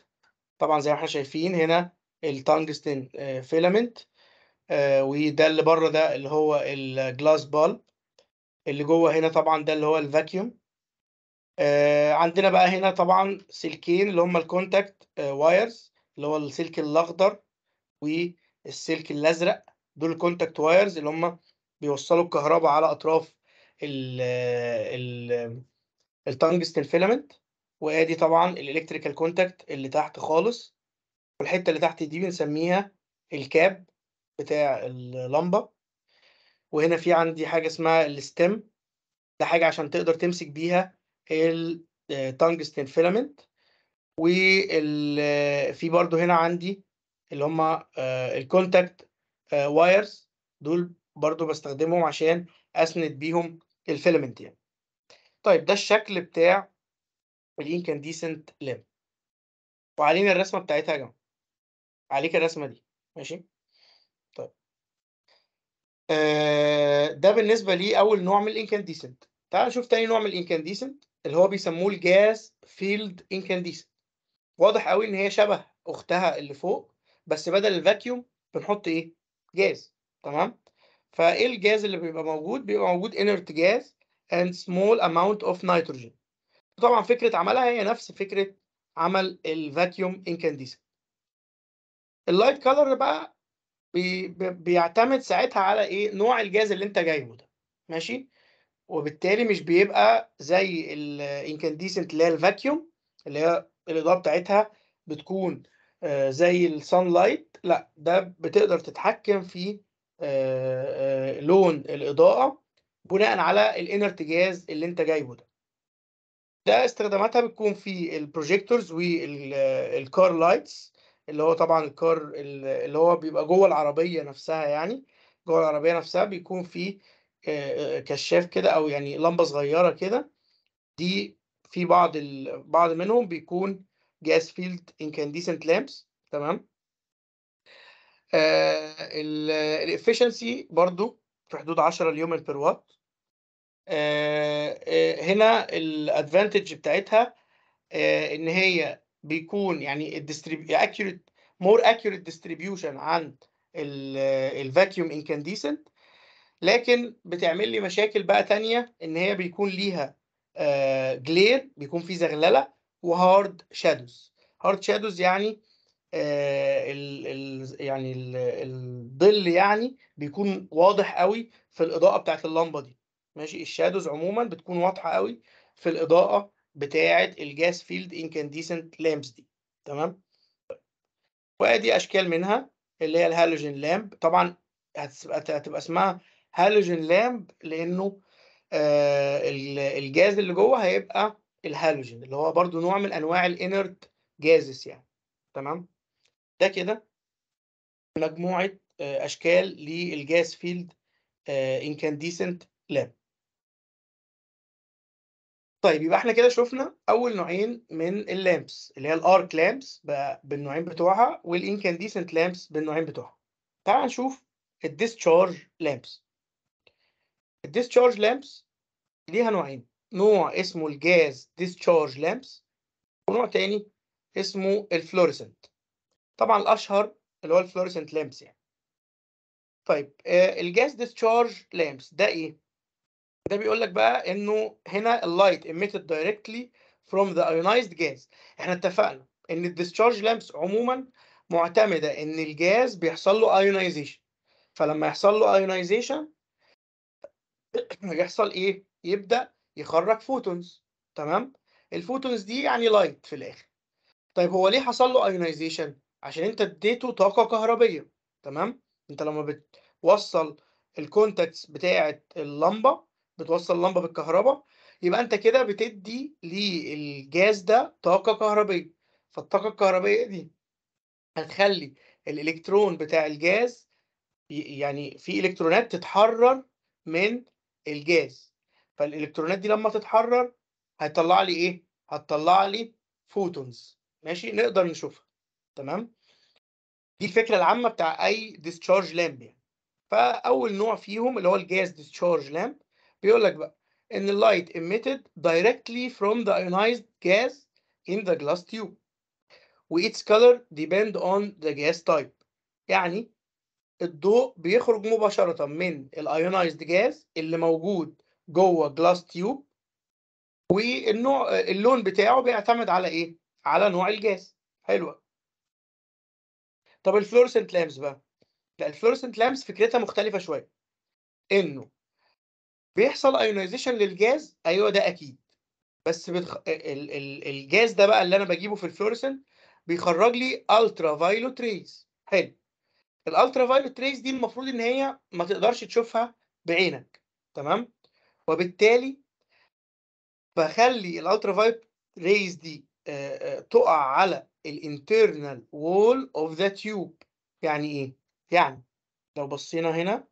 طبعا زي ما احنا شايفين هنا التنجستن فيلمنت آه، فيلامنت آه، وده اللي بره ده اللي هو الجلاس بالب اللي جوه هنا طبعا ده اللي هو الفاكيوم آه، عندنا بقى هنا طبعا سلكين اللي هم الكونتاكت آه، وايرز اللي هو السلك الاخضر والسلك الازرق دول الكونتاكت وايرز اللي هم بيوصلوا الكهرباء على اطراف ال ال وادي طبعا الالكتريكال كونتاكت اللي تحت خالص والحته اللي تحت دي بنسميها الكاب بتاع اللمبة وهنا في عندي حاجة اسمها الستيم ده حاجة عشان تقدر تمسك بيها التنجستين فيلمنت وفي برضو هنا عندي اللي هما الكونتاكت وايرز دول برضو بستخدمهم عشان اسند بيهم الفيلمنت يعني طيب ده الشكل بتاع الانكانديسنت لام وعلينا الرسمه بتاعتها يا جماعه عليك الرسمه دي ماشي آه، ده بالنسبه لي اول نوع من الانكانديسنت تعال نشوف تاني نوع من الانكانديسنت اللي هو بيسموه الجاز فيلد انكانديسنت واضح قوي ان هي شبه اختها اللي فوق بس بدل الفاكيوم بنحط ايه جاز تمام فايه الجاز اللي بيبقى موجود بيبقى موجود انرت جاز and small amount of nitrogen طبعا فكره عملها هي نفس فكره عمل الفاكيوم انكانديسنت اللايت كولر بقى بيعتمد ساعتها على ايه نوع الجهاز اللي انت جايبه ده ماشي وبالتالي مش بيبقى زي الانكانديسنت اللي هي الفاكيوم اللي هي الاضاءه بتاعتها بتكون آه، زي السان لايت لا ده بتقدر تتحكم في آه، آه، لون الاضاءه بناء على الانرت جاز اللي انت جايبه ده ده استخداماتها بتكون في البروجيكتورز والكار لايتس اللي هو طبعا الكار اللي هو بيبقى جوه العربيه نفسها يعني جوه العربيه نفسها بيكون في كشاف كده او يعني لمبه صغيره كده دي في بعض ال... بعض منهم بيكون جاس فيلد انكانديسنت لامبس تمام الافشنسي برضو في حدود 10 اليوم بير وات هنا الادفانتج بتاعتها ان هي بيكون يعني اكيوريت مور اكيوريت ديستريبيوشن عن الفاكيوم انكانديسنت لكن بتعمل لي مشاكل بقى تانية ان هي بيكون ليها جلير آه، بيكون في زغلله وهارد شادوز هارد شادوز يعني آه ال ال يعني الظل يعني بيكون واضح قوي في الاضاءه بتاعت اللمبه دي ماشي الشادوز عموما بتكون واضحه قوي في الاضاءه بتاعه الجاس فيلد انكانديسنت لامبس دي تمام وادي اشكال منها اللي هي الهالوجين لامب طبعا هتبقى اسمها هالوجين لامب لانه آه الجاز اللي جوه هيبقى الهالوجين اللي هو برضو نوع من انواع الانرت جازس يعني تمام ده كده مجموعه آه اشكال للجاز فيلد انكانديسنت لامب طيب يبقى احنا كده شفنا اول نوعين من اللامبس اللي هي الارك لامبس بالنوعين بتوعها والانكانديسنت لامبس بالنوعين بتوعها تعال نشوف الديسشارج لامبس الديسشارج لامبس ليها نوعين نوع اسمه الجاز ديسشارج لامبس ونوع تاني اسمه الفلوريسنت طبعا الاشهر اللي هو الفلوريسنت لامبس يعني طيب الجاز ديسشارج لامبس ده ايه ده بيقول لك بقى انه هنا اللايت emitted directly from the ionized gas احنا اتفقنا ان الديسشارج لامبس عموما معتمده ان الجاز بيحصل له ايونايزيشن فلما يحصل له ايونايزيشن يحصل ايه يبدا يخرج فوتونز تمام الفوتونز دي يعني لايت في الاخر طيب هو ليه حصل له ايونايزيشن عشان انت اديته طاقه كهربيه تمام انت لما بتوصل الكونتاكتس بتاعه اللمبه بتوصل لمبه بالكهرباء يبقى انت كده بتدي للجاز ده طاقه كهربيه فالطاقه الكهربيه دي هتخلي الالكترون بتاع الجاز يعني في الكترونات تتحرر من الجاز فالالكترونات دي لما تتحرر هتطلع لي ايه هتطلع لي فوتونز ماشي نقدر نشوفها تمام دي الفكره العامه بتاع اي ديسشارج لامب يعني فاول نوع فيهم اللي هو الجاز ديسشارج لامب بيقول لك بقى ان اللايت emitted directly from the ionized gas in the glass tube و its color depend on the gas type يعني الضوء بيخرج مباشرة من الايونايزد جاز اللي موجود جوه جلاس تيوب والنوع اللون بتاعه بيعتمد على ايه؟ على نوع الجاز حلوة طب الفلورسنت لامبس بقى لا الفلورسنت لامبس فكرتها مختلفة شوية انه بيحصل ايونيزيشن للجاز ايوه ده اكيد بس بتخ... ال... ال... الجاز ده بقى اللي انا بجيبه في الفلورسنت بيخرج لي الترا فايلوت ريز حلو الالترا فايلوت ريز دي المفروض ان هي ما تقدرش تشوفها بعينك تمام وبالتالي بخلي الالترا فايلوت ريز دي تقع على الانترنال وول اوف ذا تيوب يعني ايه يعني لو بصينا هنا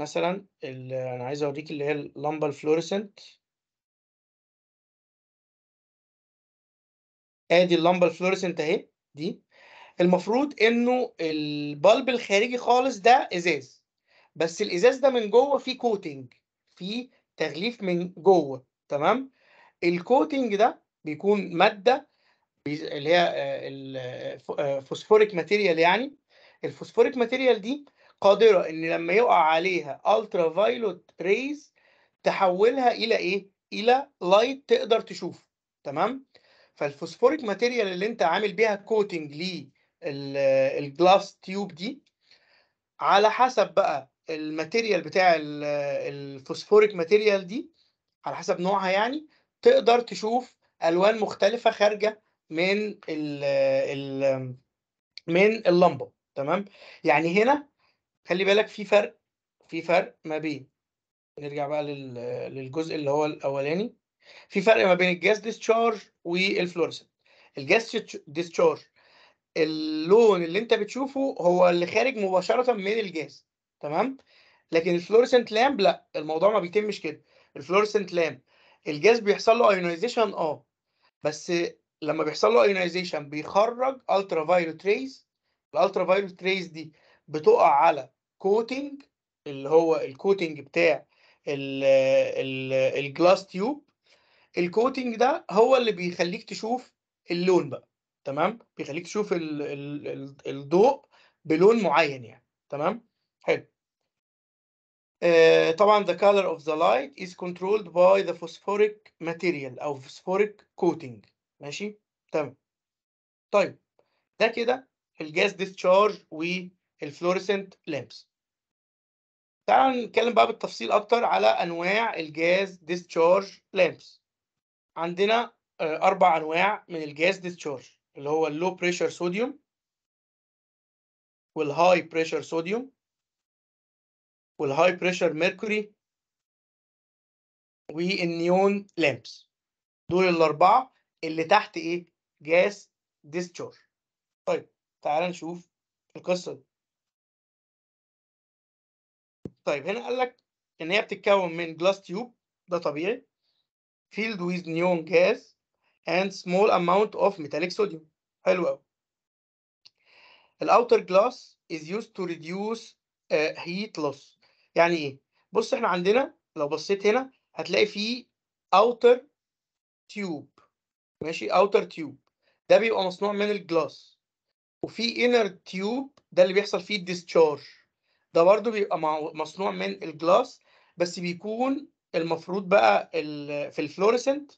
مثلا انا عايز اوريك اللي هي اللمبه الفلوريسنت ادي اللمبه الفلوريسنت اهي دي المفروض انه البلب الخارجي خالص ده ازاز بس الازاز ده من جوه فيه كوتنج فيه تغليف من جوه تمام الكوتنج ده بيكون ماده اللي هي الفوسفوريك آه، ماتيريال آه، آه، يعني الفوسفوريك ماتيريال دي قادرة إن لما يقع عليها الترا فايلوت ريز تحولها إلى إيه؟ إلى لايت تقدر تشوفه تمام؟ فالفوسفوريك ماتيريال اللي أنت عامل بيها كوتنج للجلاس تيوب دي على حسب بقى الماتيريال بتاع الفوسفوريك ماتيريال دي على حسب نوعها يعني تقدر تشوف الوان مختلفه خارجه من الـ ال من اللمبه تمام يعني هنا خلي بالك في فرق في فرق ما بين نرجع بقى للجزء اللي هو الاولاني في فرق ما بين الجاز ديسشارج والفلورسنت الجاز ديسشارج اللون اللي انت بتشوفه هو اللي خارج مباشره من الجاز تمام لكن الفلورسنت لامب لا الموضوع ما بيتمش كده الفلورسنت لامب الجاز بيحصل له ايونايزيشن اه بس لما بيحصل له ايونايزيشن بيخرج الترا فايولت ريز الالترا فايولت ريز دي بتقع على كوتنج اللي هو الكوتنج بتاع الجلاس تيوب الكوتنج ده هو اللي بيخليك تشوف اللون بقى تمام بيخليك تشوف الضوء بلون معين يعني تمام حلو آه، طبعا the color of the light is controlled by the phosphoric material او phosphoric coating ماشي تمام طيب ده كده الجاز ديسشارج الفلوريسنت لامبس تعالوا نتكلم بقى بالتفصيل اكتر على انواع الجاز ديسشارج لامبس عندنا آه، اربع انواع من الجاز ديسشارج اللي هو اللو بريشر صوديوم والهاي بريشر صوديوم والهاي بريشر ميركوري والنيون لامبس دول الاربعه اللي تحت ايه جاز ديسشارج طيب تعال نشوف القصه دي طيب هنا قال لك ان هي بتتكون من جلاس تيوب ده طبيعي فيلد ويز نيون جاز and small amount of metallic sodium حلو قوي الاوتر جلاس is used to reduce هيت آه، heat loss يعني ايه بص احنا عندنا لو بصيت هنا هتلاقي فيه outer tube ماشي outer tube ده بيبقى مصنوع من الجلاس وفي inner tube ده اللي بيحصل فيه الديسشارج ده برضو بيبقى مصنوع من الجلاس بس بيكون المفروض بقى في الفلوريسنت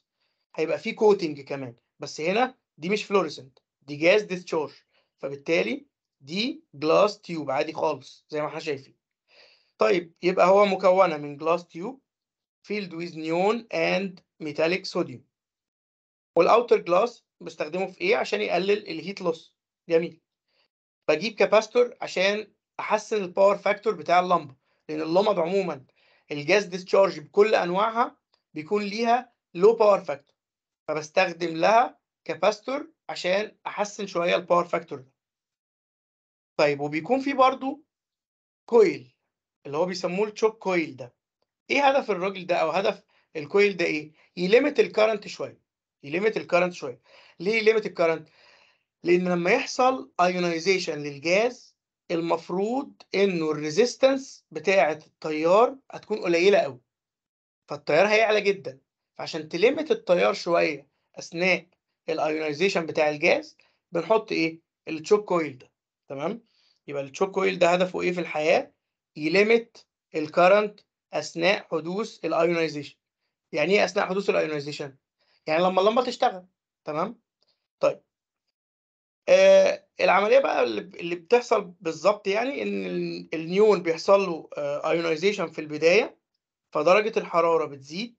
هيبقى فيه كوتنج كمان بس هنا دي مش فلوريسنت دي جاز ديسشارج فبالتالي دي جلاس تيوب عادي خالص زي ما احنا شايفين طيب يبقى هو مكونه من جلاس تيوب فيلد ويز نيون اند ميتاليك صوديوم والاوتر جلاس بستخدمه في ايه عشان يقلل الهيت لوس جميل بجيب كاباستور عشان احسن الباور فاكتور بتاع اللمبه لان اللمب عموما الجاز ديسشارج بكل انواعها بيكون ليها لو باور فاكتور فبستخدم لها كاباستور عشان احسن شويه الباور فاكتور ده طيب وبيكون في برضو كويل اللي هو بيسموه التشوك كويل ده ايه هدف الراجل ده او هدف الكويل ده ايه يليمت الكرنت شويه يليمت الكرنت شويه ليه يليمت الكرنت لان لما يحصل ايونايزيشن للجاز المفروض انه الريزيستنس بتاعه التيار هتكون قليله قوي فالتيار هيعلى جدا فعشان تلمت التيار شويه اثناء الايونيزيشن بتاع الجاز بنحط ايه التشوك كويل ده تمام يبقى التشوك كويل ده هدفه ايه في الحياه يلمت الكرنت اثناء حدوث الايونيزيشن يعني ايه اثناء حدوث الايونيزيشن يعني لما اللمبه تشتغل تمام طيب آه العمليه بقى اللي بتحصل بالظبط يعني ان النيون بيحصل له ايونايزيشن آه، في البدايه فدرجه الحراره بتزيد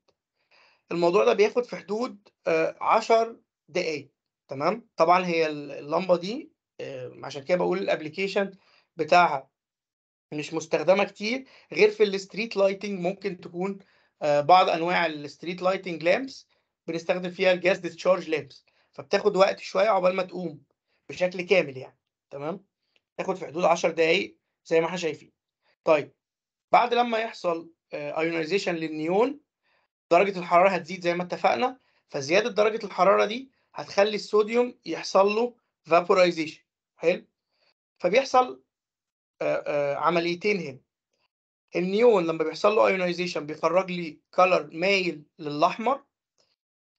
الموضوع ده بياخد في حدود 10 آه، دقائق تمام طبعا هي اللمبه دي آه، عشان كده بقول الابلكيشن بتاعها مش مستخدمه كتير غير في الستريت لايتنج ممكن تكون بعض انواع الستريت لايتنج لامبس بنستخدم فيها الجاز ديتشارج لامبس فبتاخد وقت شويه عقبال ما تقوم بشكل كامل يعني تمام تاخد في حدود 10 دقائق زي ما احنا شايفين طيب بعد لما يحصل ايونيزيشن آه، للنيون درجه الحراره هتزيد زي ما اتفقنا فزياده درجه الحراره دي هتخلي الصوديوم يحصل له فابورايزيشن حلو فبيحصل آه، آه، عمليتين هنا النيون لما بيحصل له ايونيزيشن بيخرج لي كلر مايل للاحمر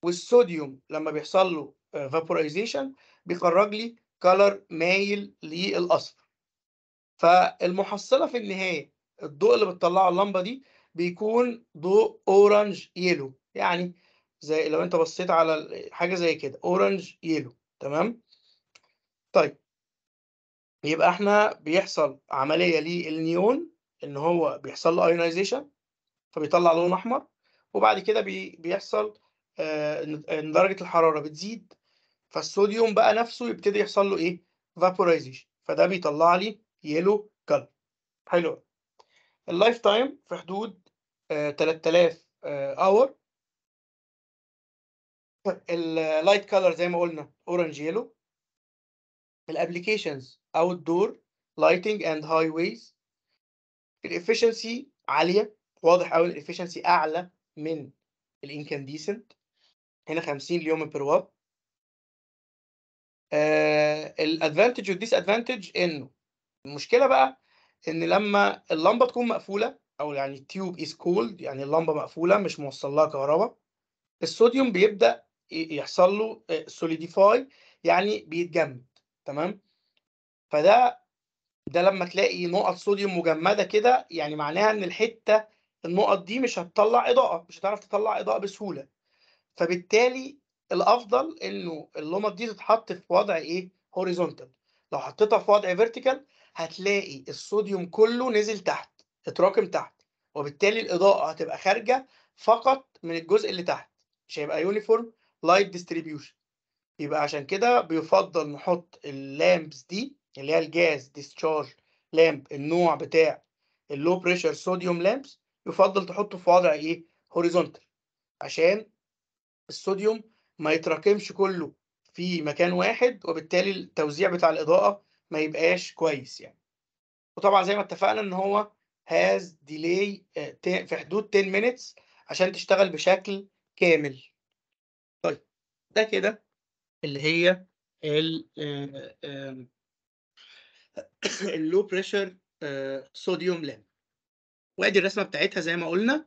والصوديوم لما بيحصل له فابورايزيشن بيخرج لي كلر مايل للاصفر فالمحصله في النهايه الضوء اللي بتطلعه اللمبه دي بيكون ضوء اورنج يلو يعني زي لو انت بصيت على حاجه زي كده اورنج يلو تمام طيب يبقى احنا بيحصل عمليه للنيون ان هو بيحصل له ايونايزيشن فبيطلع لون احمر وبعد كده بيحصل آه، ان درجه الحراره بتزيد فالصوديوم بقى نفسه يبتدي يحصل له ايه فابورايزيشن فده بيطلع لي يلو كلر حلو اللايف تايم في حدود آه 3000 اور اللايت كلر زي ما قلنا اورنج يلو الابلكيشنز اوت دور لايتنج اند هاي ويز الافشنسي عاليه واضح قوي الافشنسي اعلى من الانكانديسنت هنا 50 اليوم بير وات الادفانتج والديس ادفانتج انه المشكله بقى ان لما اللمبه تكون مقفوله او يعني التيوب از كولد يعني اللمبه مقفوله مش موصل لها كهرباء الصوديوم بيبدا يحصل له سوليديفاي آه، يعني بيتجمد تمام فده ده لما تلاقي نقط صوديوم مجمده كده يعني معناها ان الحته النقط دي مش هتطلع اضاءه مش هتعرف تطلع اضاءه بسهوله فبالتالي الافضل انه اللمط دي تتحط في وضع ايه هوريزونتال لو حطيتها في وضع فيرتيكال هتلاقي الصوديوم كله نزل تحت اتراكم تحت وبالتالي الاضاءه هتبقى خارجه فقط من الجزء اللي تحت مش هيبقى يونيفورم لايت ديستريبيوشن يبقى عشان كده بيفضل نحط اللامبس دي اللي هي الجاز ديسشارج لامب النوع بتاع اللو بريشر صوديوم لامبس يفضل تحطه في وضع ايه هوريزونتال عشان الصوديوم ما يتراكمش كله في مكان واحد وبالتالي التوزيع بتاع الإضاءة ما يبقاش كويس يعني وطبعا زي ما اتفقنا إن هو هاز آه، ديلي في حدود 10 minutes عشان تشتغل بشكل كامل طيب ده كده اللي هي ال اللو بريشر صوديوم لامب وادي الرسمه بتاعتها زي ما قلنا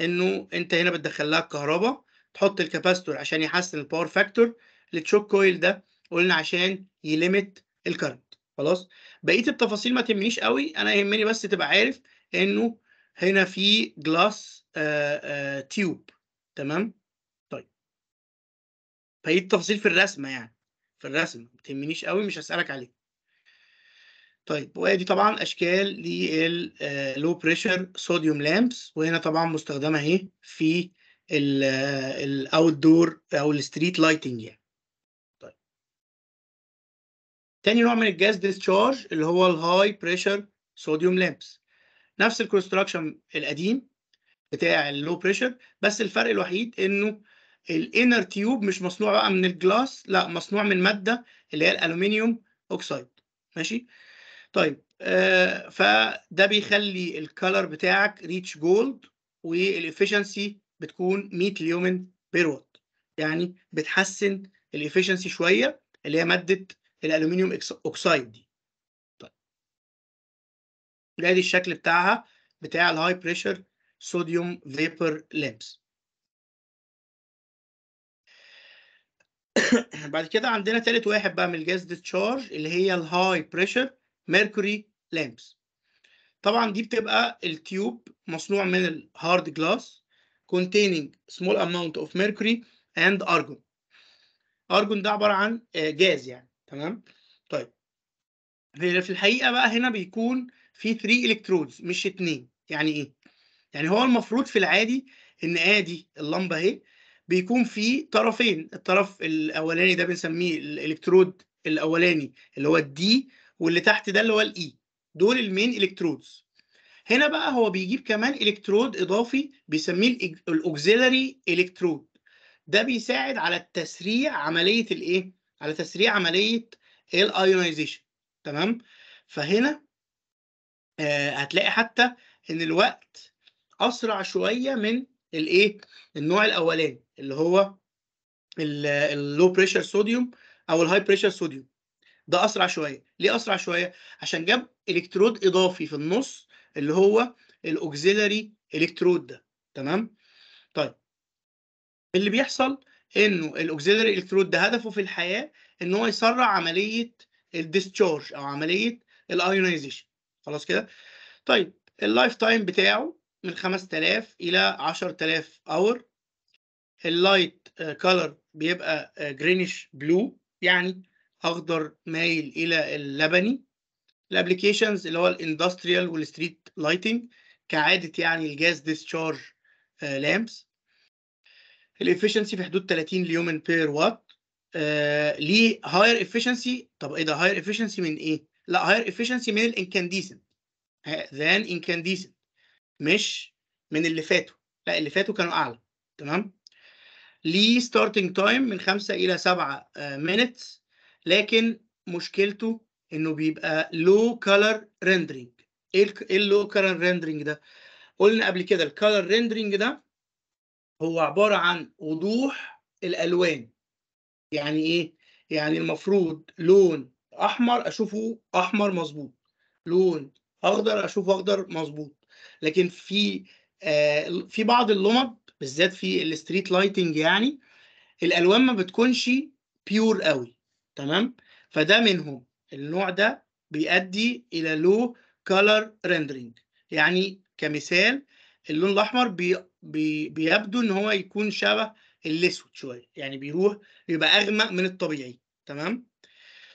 انه انت هنا بتدخل لها الكهرباء تحط الكاباستور عشان يحسن الباور فاكتور التشوك كويل ده قلنا عشان يليمت الكرنت خلاص بقيه التفاصيل ما تهمنيش قوي انا يهمني بس تبقى عارف انه هنا في جلاس آه، تيوب آه، تمام طيب بقيه التفاصيل في الرسمه يعني في الرسم ما تهمنيش قوي مش هسالك عليه طيب وادي طبعا اشكال للو بريشر صوديوم لامبس وهنا طبعا مستخدمه اهي في الاوت دور او الستريت لايتنج يعني طيب. تاني نوع من الجاز ديسشارج اللي هو الهاي بريشر صوديوم لامبس نفس الكونستراكشن القديم بتاع اللو بريشر بس الفرق الوحيد انه الانر تيوب مش مصنوع بقى من الجلاس لا مصنوع من ماده اللي هي الالومنيوم اوكسايد ماشي طيب آه فده بيخلي الكالر بتاعك ريتش جولد والافشنسي بتكون 100 ليومن بير وات يعني بتحسن الافشنسي شويه اللي هي ماده الالومنيوم اوكسايد دي طيب ده دي الشكل بتاعها بتاع الهاي بريشر صوديوم فيبر لامبس بعد كده عندنا تالت واحد بقى من الجاز ديتشارج اللي هي الهاي بريشر ميركوري لامبس طبعا دي بتبقى التيوب مصنوع من الهارد جلاس containing small amount of mercury and argon ارجون ده عباره عن آه، جاز يعني تمام طيب في الحقيقه بقى هنا بيكون في 3 الكترودز مش 2 يعني ايه يعني هو المفروض في العادي ان ادي اللمبه اهي بيكون في طرفين الطرف الاولاني ده بنسميه الالكترود الاولاني اللي هو الدي واللي تحت ده اللي هو الاي e. دول المين الكترودز هنا بقى هو بيجيب كمان الكترود اضافي بيسميه الاوكسيلري الكترود ده بيساعد على تسريع عمليه الايه على تسريع عمليه الايونيزيشن تمام فهنا آه هتلاقي حتى ان الوقت اسرع شويه من الايه النوع الاولاني اللي هو اللو بريشر صوديوم او الهاي بريشر صوديوم ده اسرع شويه ليه اسرع شويه عشان جاب الكترود اضافي في النص اللي هو الاوكسيلاري الكترود ده تمام طيب اللي بيحصل انه الاوكسيلاري الكترود ده هدفه في الحياه ان هو يسرع عمليه الديسشارج او عمليه الايونيزيشن خلاص كده طيب اللايف تايم بتاعه من 5000 الى 10000 اور اللايت كولر بيبقى جرينش بلو يعني اخضر مايل الى اللبني الابلكيشنز اللي هو الاندستريال والستريت لايتنج كعاده يعني الجاز ديسشارج آه، لامبس الافشنسي في حدود 30 ليومن بير وات آه، ليه هاير افشنسي طب ايه ده هاير افشنسي من ايه؟ لا هاير افشنسي من الانكانديسنت ذان انكانديسنت مش من اللي فاتوا لا اللي فاتوا كانوا اعلى تمام ليه ستارتنج تايم من 5 الى 7 مينتس آه، لكن مشكلته انه بيبقى لو كالر ريندرنج ايه اللو كالر ريندرنج ده قلنا قبل كده الكالر ريندرنج ده هو عباره عن وضوح الالوان يعني ايه يعني المفروض لون احمر اشوفه احمر مظبوط لون اخضر اشوفه اخضر مظبوط لكن في آه في بعض اللمب بالذات في الستريت لايتنج يعني الالوان ما بتكونش بيور قوي تمام فده منهم النوع ده بيؤدي الى لو كولر ريندرينج يعني كمثال اللون الاحمر بي بي بيبدو ان هو يكون شبه الاسود شويه يعني بيروح بيبقى اغمق من الطبيعي تمام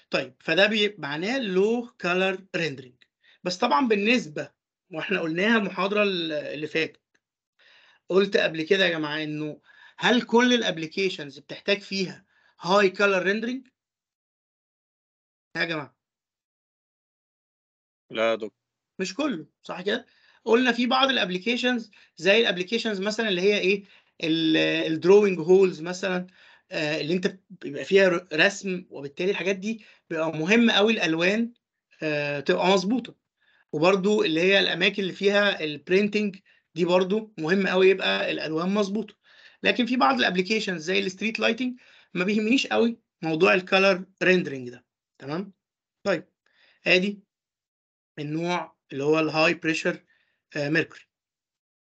طيب فده بي... معناه لو كولر ريندرينج بس طبعا بالنسبه واحنا قلناها المحاضره اللي فاتت قلت قبل كده يا جماعه انه هل كل الابلكيشنز بتحتاج فيها هاي كولر ريندرينج يا جماعه لا يا دكتور مش كله صح كده قلنا في بعض الابلكيشنز زي الابلكيشنز مثلا اللي هي ايه الدروينج هولز مثلا آه، اللي انت بيبقى فيها رسم وبالتالي الحاجات دي بيبقى مهم قوي الالوان آه، تبقى مظبوطه وبرده اللي هي الاماكن اللي فيها البرينتنج دي برده مهم قوي يبقى الالوان مظبوطه لكن في بعض الابلكيشنز زي الستريت لايتنج ما بيهمنيش قوي موضوع الكالر ريندرنج ده تمام طيب ادي النوع اللي هو الهاي بريشر ميركوري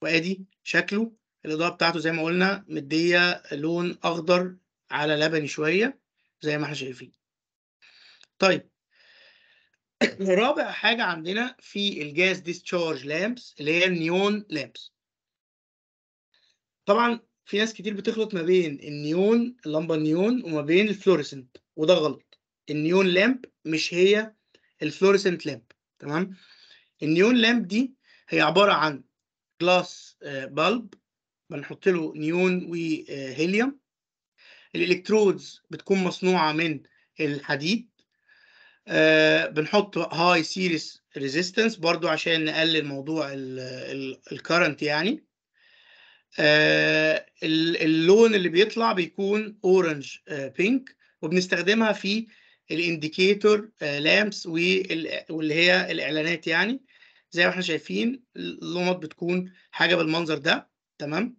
وادي شكله الاضاءه بتاعته زي ما قلنا مديه لون اخضر على لبني شويه زي ما احنا شايفين طيب رابع حاجه عندنا في الجاز ديسشارج لامبس اللي هي النيون لامبس طبعا في ناس كتير بتخلط ما بين النيون اللمبه النيون وما بين الفلوريسنت وده غلط النيون لامب مش هي الفلوريسنت لامب تمام النيون لامب دي هي عباره عن جلاس آه، بالب بنحط له نيون وهيليوم آه، الالكترودز بتكون مصنوعه من الحديد آه، بنحط هاي سيريس ريزيستنس برضو عشان نقلل موضوع الكرنت يعني اللون اللي بيطلع بيكون اورنج بينك وبنستخدمها في الانديكيتور آه، لامبس واللي هي الاعلانات يعني زي ما احنا شايفين اللمط بتكون حاجه بالمنظر ده تمام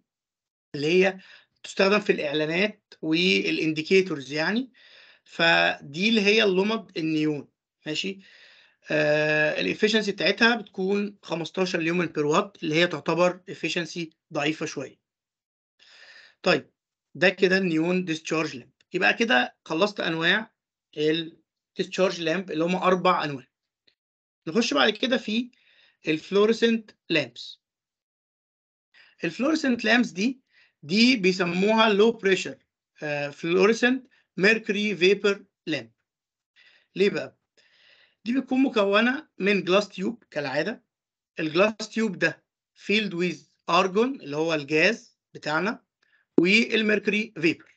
اللي هي تستخدم في الاعلانات والانديكيتورز يعني فدي اللي هي اللومات النيون ماشي آه الافشنسي بتاعتها بتكون 15 ليومن بير وات اللي هي تعتبر افشنسي ضعيفه شويه طيب ده كده النيون ديسشارج لامب يبقى كده خلصت انواع discharge لامب اللي هم اربع انواع نخش بعد كده في lamps. لامبس fluorescent لامبس دي دي بيسموها لو بريشر آه، fluorescent ميركوري فيبر لامب ليه بقى دي بتكون مكونه من جلاس تيوب كالعاده الجلاس تيوب ده فيلد ويز ارجون اللي هو الجاز بتاعنا والميركوري فيبر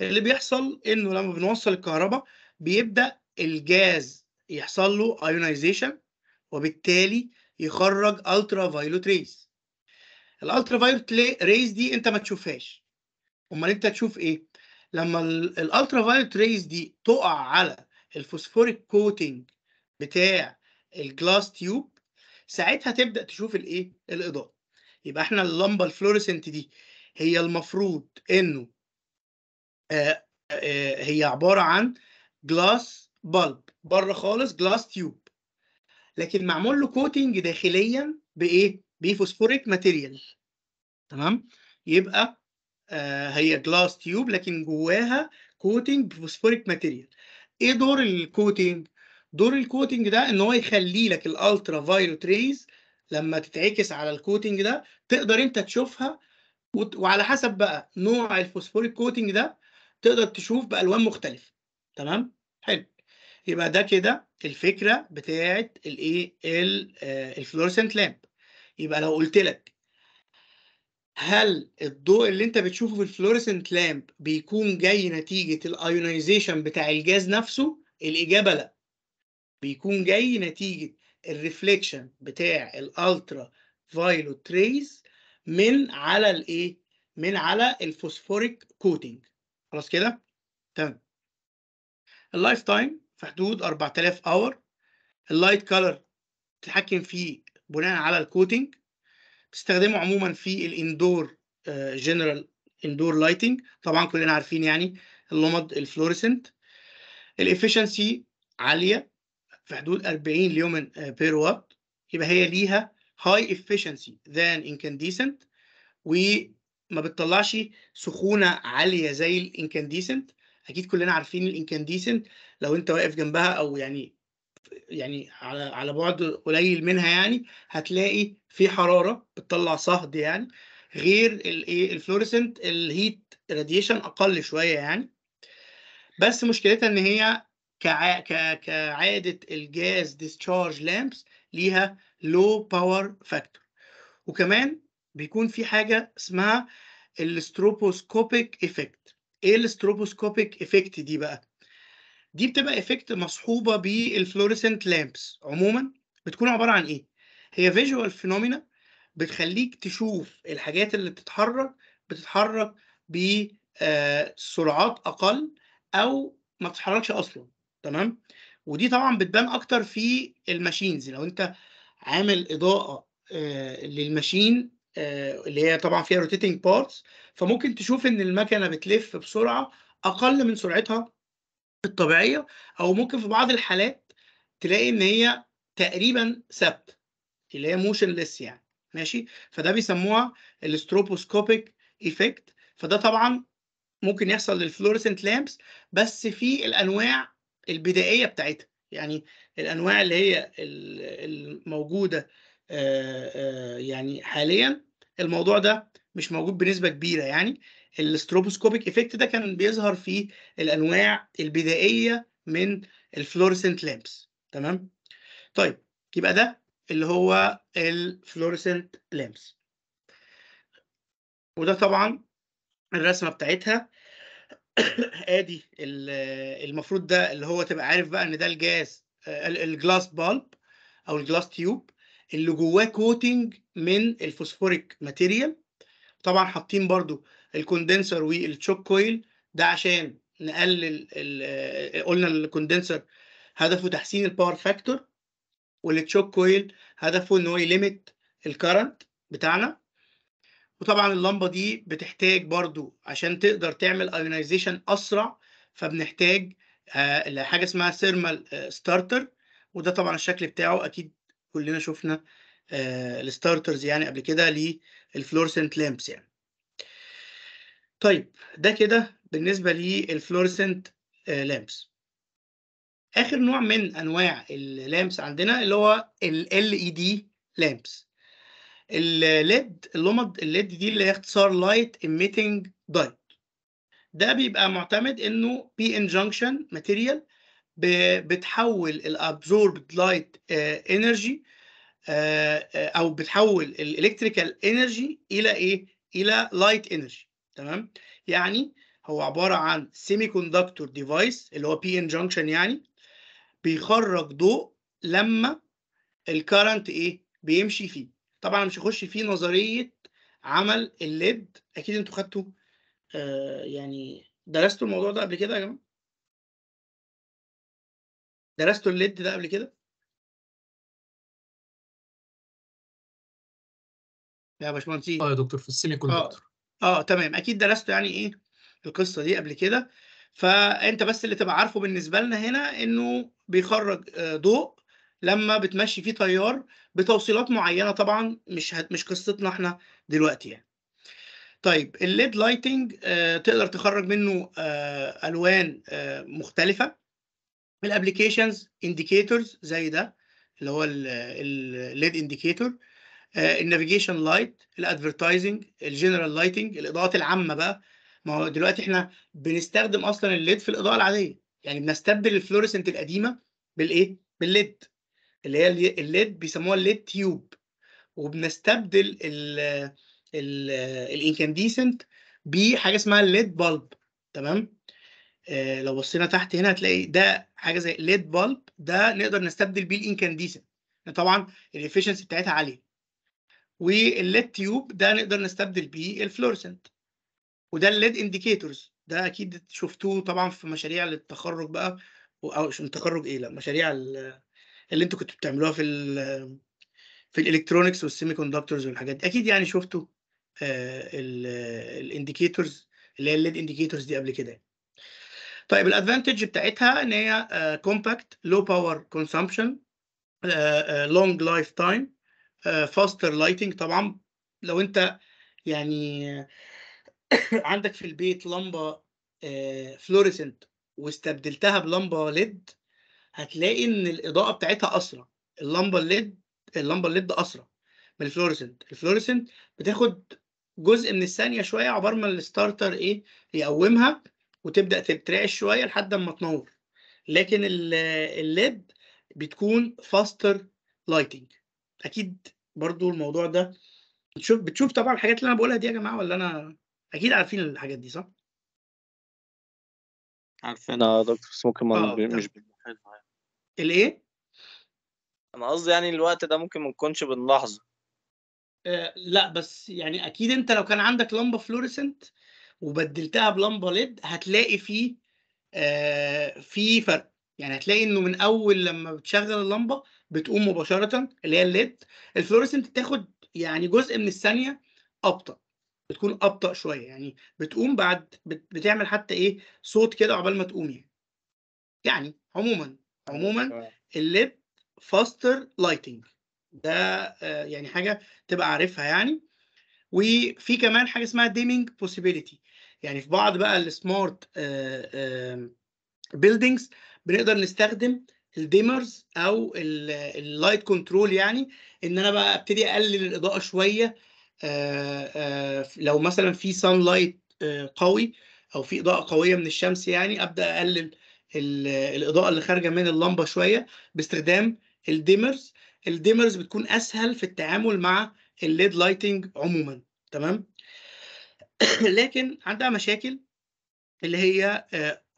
اللي بيحصل انه لما بنوصل الكهرباء بيبدا الجاز يحصل له ايونايزيشن وبالتالي يخرج الترا فايولوت ريز الالترا فايولوت ريز دي انت ما تشوفهاش امال انت تشوف ايه لما الالترا فايولوت ريز دي تقع على الفوسفوريك كوتنج بتاع الجلاس تيوب ساعتها تبدا تشوف الايه الاضاءه يبقى احنا اللمبه الفلوريسنت دي هي المفروض انه آه، آه، آه، هي عباره عن جلاس بالب بره خالص جلاس تيوب لكن معمول له كوتنج داخليا بايه بفوسفوريك ماتيريال تمام يبقى هي جلاس تيوب لكن جواها كوتنج بفوسفوريك ماتيريال ايه دور الكوتنج دور الكوتنج ده ان هو يخلي لك الالترا فايلوت ريز لما تتعكس على الكوتنج ده تقدر انت تشوفها وعلى حسب بقى نوع الفوسفوريك كوتنج ده تقدر تشوف بالوان مختلفه تمام حلو يبقى ده كده الفكره بتاعه إيه؟ الايه الفلورسنت لامب يبقى لو قلت لك هل الضوء اللي انت بتشوفه في الفلورسنت لامب بيكون جاي نتيجه الايونيزيشن بتاع الجاز نفسه الاجابه لا بيكون جاي نتيجه الريفليكشن بتاع الالترا فايلوت ريز من على الايه من على الفوسفوريك كوتينج خلاص كده تمام اللايف تايم في حدود 4000 اور اللايت كلر تتحكم فيه بناء على الكوتنج بتستخدمه عموما في الاندور جنرال اندور لايتنج طبعا كلنا عارفين يعني اللمض الفلوريسنت الافشنسي عاليه في حدود 40 ليومن بير وات يبقى هي ليها هاي افشنسي ذان انكانديسنت و ما بتطلعش سخونه عاليه زي الانكانديسنت اكيد كلنا عارفين الانكانديسنت لو انت واقف جنبها او يعني يعني على على بعد قليل منها يعني هتلاقي في حراره بتطلع صهد يعني غير الايه الفلوريسنت الهيت راديشن اقل شويه يعني بس مشكلتها ان هي كعاده الجاز ديسشارج لامبس ليها لو باور فاكتور وكمان بيكون في حاجه اسمها الستروبوسكوبيك ايفكت ايه الستروبوسكوبيك ايفكت دي بقى دي بتبقى ايفكت مصحوبه بالفلوريسنت لامبس عموما بتكون عباره عن ايه هي فيجوال فينومينا بتخليك تشوف الحاجات اللي بتتحرك بتتحرك بسرعات آه، اقل او ما بتتحركش اصلا تمام ودي طبعا بتبان اكتر في الماشينز لو انت عامل اضاءه آه، للماشين آه، اللي هي طبعا فيها روتيتنج بارتس فممكن تشوف ان المكنه بتلف بسرعه اقل من سرعتها الطبيعيه او ممكن في بعض الحالات تلاقي ان هي تقريبا ثابته اللي هي موشنلس يعني ماشي فده بيسموها الاستروبوسكوبيك ايفكت فده طبعا ممكن يحصل للفلورسنت لامبس بس في الانواع البدائيه بتاعتها يعني الانواع اللي هي الموجوده آه، آه، يعني حاليا الموضوع ده مش موجود بنسبه كبيره يعني الاستروبوسكوبيك ايفكت ده كان بيظهر في الانواع البدائيه من الفلورسنت لامبس تمام طيب يبقى ده اللي هو الفلورسنت لامبس وده طبعا الرسمه بتاعتها ادي المفروض ده اللي هو تبقى عارف بقى ان ده الجاز آه، الجلاس بالب او الجلاس تيوب اللي جواه كوتنج من الفوسفوريك ماتيريال طبعا حاطين برضو الكوندنسر والتشوك كويل ده عشان نقلل آه، قلنا الكوندنسر هدفه تحسين الباور فاكتور والتشوك كويل هدفه ان هو يليمت الكرنت بتاعنا وطبعا اللمبه دي بتحتاج برضو عشان تقدر تعمل ايونايزيشن اسرع فبنحتاج آه، حاجه اسمها ثيرمال آه، ستارتر وده طبعا الشكل بتاعه اكيد كلنا شفنا آه، الستارترز يعني قبل كده للفلورسنت لامبس يعني طيب ده كده بالنسبه للفلورسنت لامبس آه، اخر نوع من انواع اللامبس عندنا اللي هو ال LED دي لامبس الليد اللمض الليد e دي اللي هي اختصار لايت ايميتنج دايت ده بيبقى معتمد انه بي ان جانكشن ماتيريال بتحول الابزوربد لايت انرجي او بتحول الالكتريكال انرجي الى ايه الى لايت انرجي تمام يعني هو عباره عن سيمي كوندكتور ديفايس اللي هو بي ان جانكشن يعني بيخرج ضوء لما الكرنت ايه بيمشي فيه طبعا مش هخش فيه نظريه عمل الليد اكيد انتوا خدتوا آه يعني درستوا الموضوع ده قبل كده يا جماعه درستوا الليد ده قبل كده؟ يا باشمهندس اه يا دكتور في السيمي كوندكتور اه اه تمام اكيد درستوا يعني ايه القصه دي قبل كده فانت بس اللي تبقى عارفه بالنسبه لنا هنا انه بيخرج آه، ضوء لما بتمشي فيه تيار بتوصيلات معينه طبعا مش هت... مش قصتنا احنا دلوقتي يعني طيب الليد لايتنج آه تقدر تخرج منه آه الوان آه مختلفه الابلكيشنز انديكيتورز زي ده اللي هو الليد انديكيتور النافيجيشن لايت الادفرتايزنج الجنرال لايتنج الاضاءات العامه بقى ما هو دلوقتي احنا بنستخدم اصلا الليد في الاضاءه العاديه يعني بنستبدل الفلورسنت القديمه بالايه بالليد اللي هي الليد بيسموها الليد تيوب وبنستبدل الانكانديسنت بحاجه اسمها الليد بالب تمام آه، لو بصينا تحت هنا هتلاقي ده حاجه زي ليد بالب ده نقدر نستبدل بيه الانكانديسنت طبعا الافشنسي بتاعتها عاليه والليد تيوب ده نقدر نستبدل بيه الفلورسنت وده الليد انديكيتورز ده اكيد شفتوه طبعا في مشاريع للتخرج بقى او مش التخرج ايه لا مشاريع اللي انتوا كنتوا بتعملوها في الـ في الالكترونكس والسيمي كوندكتورز والحاجات دي اكيد يعني شفتوا آه، الانديكيتورز اللي هي الليد انديكيتورز دي قبل كده طيب الادفانتج بتاعتها ان هي كومباكت لو باور كونسامبشن لونج لايف تايم فاستر لايتنج طبعا لو انت يعني آه، عندك في البيت لمبه فلوريسنت آه، واستبدلتها بلمبه ليد هتلاقي ان الاضاءه بتاعتها اسرع اللمبه الليد اللمبه الليد اسرع من الفلوريسنت الفلوريسنت بتاخد جزء من الثانيه شويه عبارة ما الستارتر ايه يقومها وتبدا تترعش شويه لحد ما تنور لكن الليد بتكون فاستر لايتنج اكيد برضو الموضوع ده بتشوف بتشوف طبعا الحاجات اللي انا بقولها دي يا جماعه ولا انا اكيد عارفين الحاجات دي صح عارفين يا آه، دكتور بس ممكن ما آه، مش بنلاحظها يعني. الايه انا قصدي يعني الوقت ده ممكن ما نكونش بنلاحظه آه لا بس يعني اكيد انت لو كان عندك لمبه فلوريسنت وبدلتها بلمبه ليد هتلاقي فيه آه، في فرق يعني هتلاقي انه من اول لما بتشغل اللمبه بتقوم مباشره اللي هي الليد الفلورسنت بتاخد يعني جزء من الثانيه ابطا بتكون ابطا شويه يعني بتقوم بعد بتعمل حتى ايه صوت كده عقبال ما تقوم يعني يعني عموما عموما آه. الليد فاستر لايتنج ده آه، يعني حاجه تبقى عارفها يعني وفي كمان حاجه اسمها ديمينج بوسيبيليتي يعني في بعض بقى السمارت آه، بيلدينجز آه، بنقدر نستخدم الديمرز او اللايت كنترول يعني ان انا بقى ابتدي اقلل الاضاءه شويه آه، لو مثلا في سان لايت قوي او في اضاءه قويه من الشمس يعني ابدا اقلل الاضاءه اللي خارجه من اللمبه شويه باستخدام الديمرز الديمرز بتكون اسهل في التعامل مع الليد لايتنج عموما تمام لكن عندها مشاكل اللي هي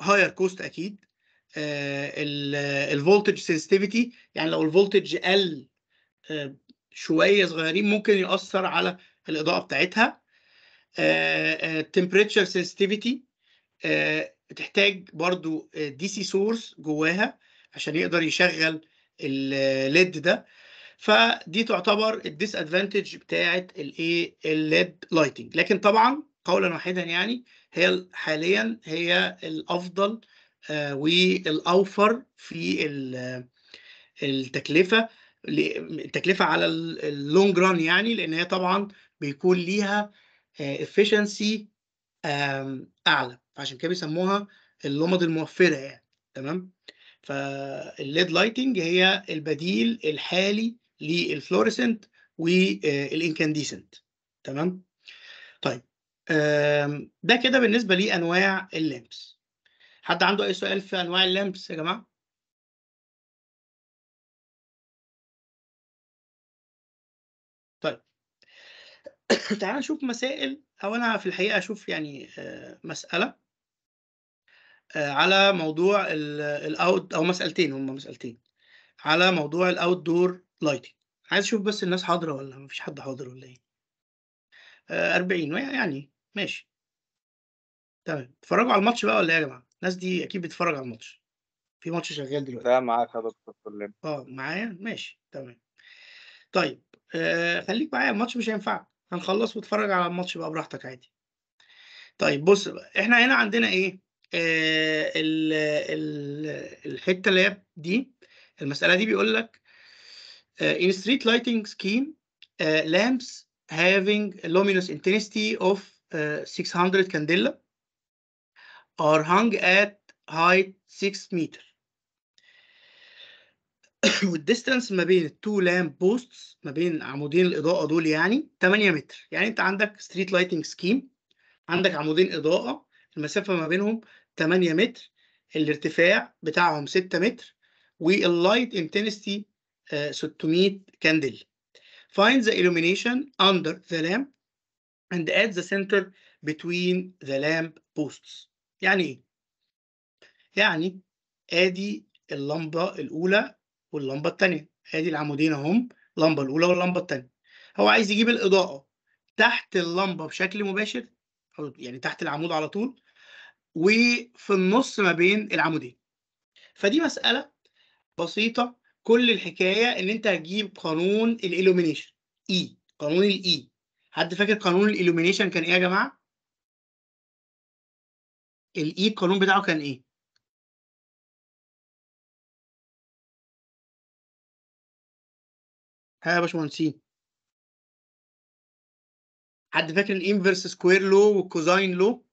هاير آه، كوست اكيد آه، الفولتج آه، سنسيتيفيتي يعني لو الفولتج قل شويه صغيرين ممكن ياثر على الاضاءه بتاعتها تمبريتشر سنسيتيفيتي بتحتاج برضو دي سي سورس جواها عشان يقدر يشغل الليد ده فدي تعتبر الديس ادفانتج بتاعه الايه الليد لايتنج لكن طبعا قولا واحدا يعني هي حاليا هي الافضل آه، والاوفر في التكلفه التكلفه على اللونج ران يعني لان هي طبعا بيكون ليها آه، efficiency اعلى عشان كده بيسموها اللمض الموفره يعني تمام فالليد لايتنج هي البديل الحالي للفلوريسنت والانكانديسنت تمام طيب ده كده بالنسبه لانواع اللامبس حد عنده اي سؤال في انواع اللامبس يا جماعه طيب تعال نشوف مسائل او انا في الحقيقه اشوف يعني آه، مساله آه، على موضوع الاوت او مسالتين هم مسالتين على موضوع الاوت دور لايتي عايز اشوف بس الناس حاضره ولا مفيش حد حاضر ولا ايه 40 آه، يعني ماشي تمام اتفرجوا على الماتش بقى ولا ايه يا جماعه الناس دي اكيد بتتفرج على الماتش في ماتش شغال دلوقتي لا معاك يا دكتور سليم اه معايا ماشي تمام طيب آه، خليك معايا الماتش مش هينفعك هنخلص واتفرج على الماتش بقى براحتك عادي طيب بص بقى احنا هنا عندنا ايه آه الحته اللي هي دي المساله دي بيقول لك آه، in street lighting scheme, آه، lamps having a luminous intensity of 600 آه، candela are hung at height 6 meter. والديستانس ما بين التو لامب بوستس ما بين عمودين الاضاءه دول يعني 8 متر يعني انت عندك ستريت لايتنج سكيم عندك عمودين اضاءه المسافه ما بينهم 8 متر الارتفاع بتاعهم 6 متر واللايت intensity 600 آه، كاندل Find the illumination under the lamp and at the center between the lamp posts. يعني ايه؟ يعني ادي اللمبه الاولى واللمبه الثانيه، ادي العمودين اهم، اللمبه الاولى واللمبه الثانيه. هو عايز يجيب الاضاءه تحت اللمبه بشكل مباشر يعني تحت العمود على طول وفي النص ما بين العمودين. فدي مساله بسيطه كل الحكايه ان انت هتجيب قانون الالومينيشن اي e. قانون الاي e. حد فاكر قانون الالومينيشن كان ايه يا جماعه الاي e القانون بتاعه كان ايه ها يا باشمهندسين حد فاكر الانفرس سكوير لو والكوزاين لو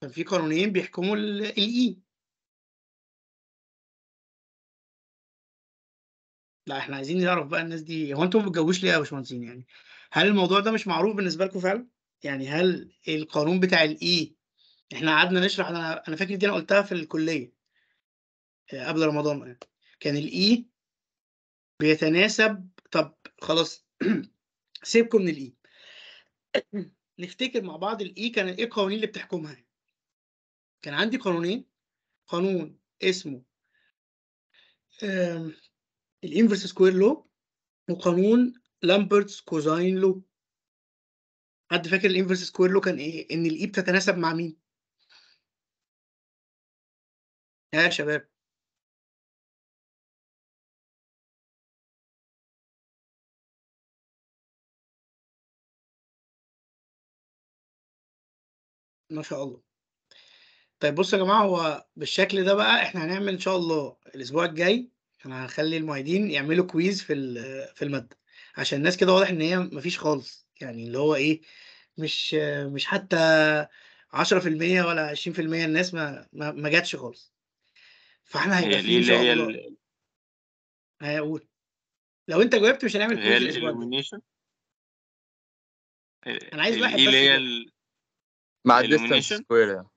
كان في قانونين بيحكموا الاي لا احنا عايزين نعرف بقى الناس دي هو انتوا ما بتجوش ليه يا باشمهندسين يعني هل الموضوع ده مش معروف بالنسبه لكم فعلا يعني هل القانون بتاع الاي e احنا قعدنا نشرح انا انا فاكر دي انا قلتها في الكليه آه، قبل رمضان يعني. كان الاي e بيتناسب طب خلاص سيبكم من الاي e. نفتكر مع بعض الاي كان ايه القوانين اللي بتحكمها يعني؟ كان عندي قانونين قانون اسمه الانفرس سكوير لو وقانون لامبرتس كوزاين لو حد فاكر الانفرس سكوير لو كان ايه ان الاي بتتناسب مع مين يا شباب ما شاء الله طيب بصوا يا جماعه هو بالشكل ده بقى احنا هنعمل ان شاء الله الاسبوع الجاي انا هخلي المعيدين يعملوا كويز في في المادة عشان الناس كده واضح ان هي مفيش خالص يعني اللي هو ايه مش مش حتى 10% ولا 20% الناس ما ما, جاتش خالص فاحنا هيبقى في ان شاء الله هي آه، هقول لو انت جاوبت مش هنعمل هي كويز آه، انا عايز واحد بس اللي هي مع الديستنس سكوير يعني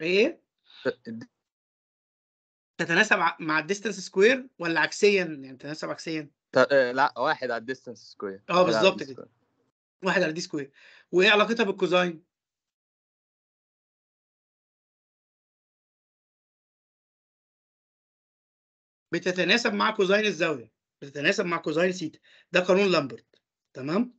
ايه آه، تتناسب مع الديستنس سكوير ولا عكسيا يعني تتناسب عكسيا لا واحد على الديستنس سكوير اه بالظبط كده واحد على دي سكوير وايه علاقتها بالكوزاين بتتناسب مع كوزاين الزاويه بتتناسب مع كوزاين سيتا ده قانون لامبرت تمام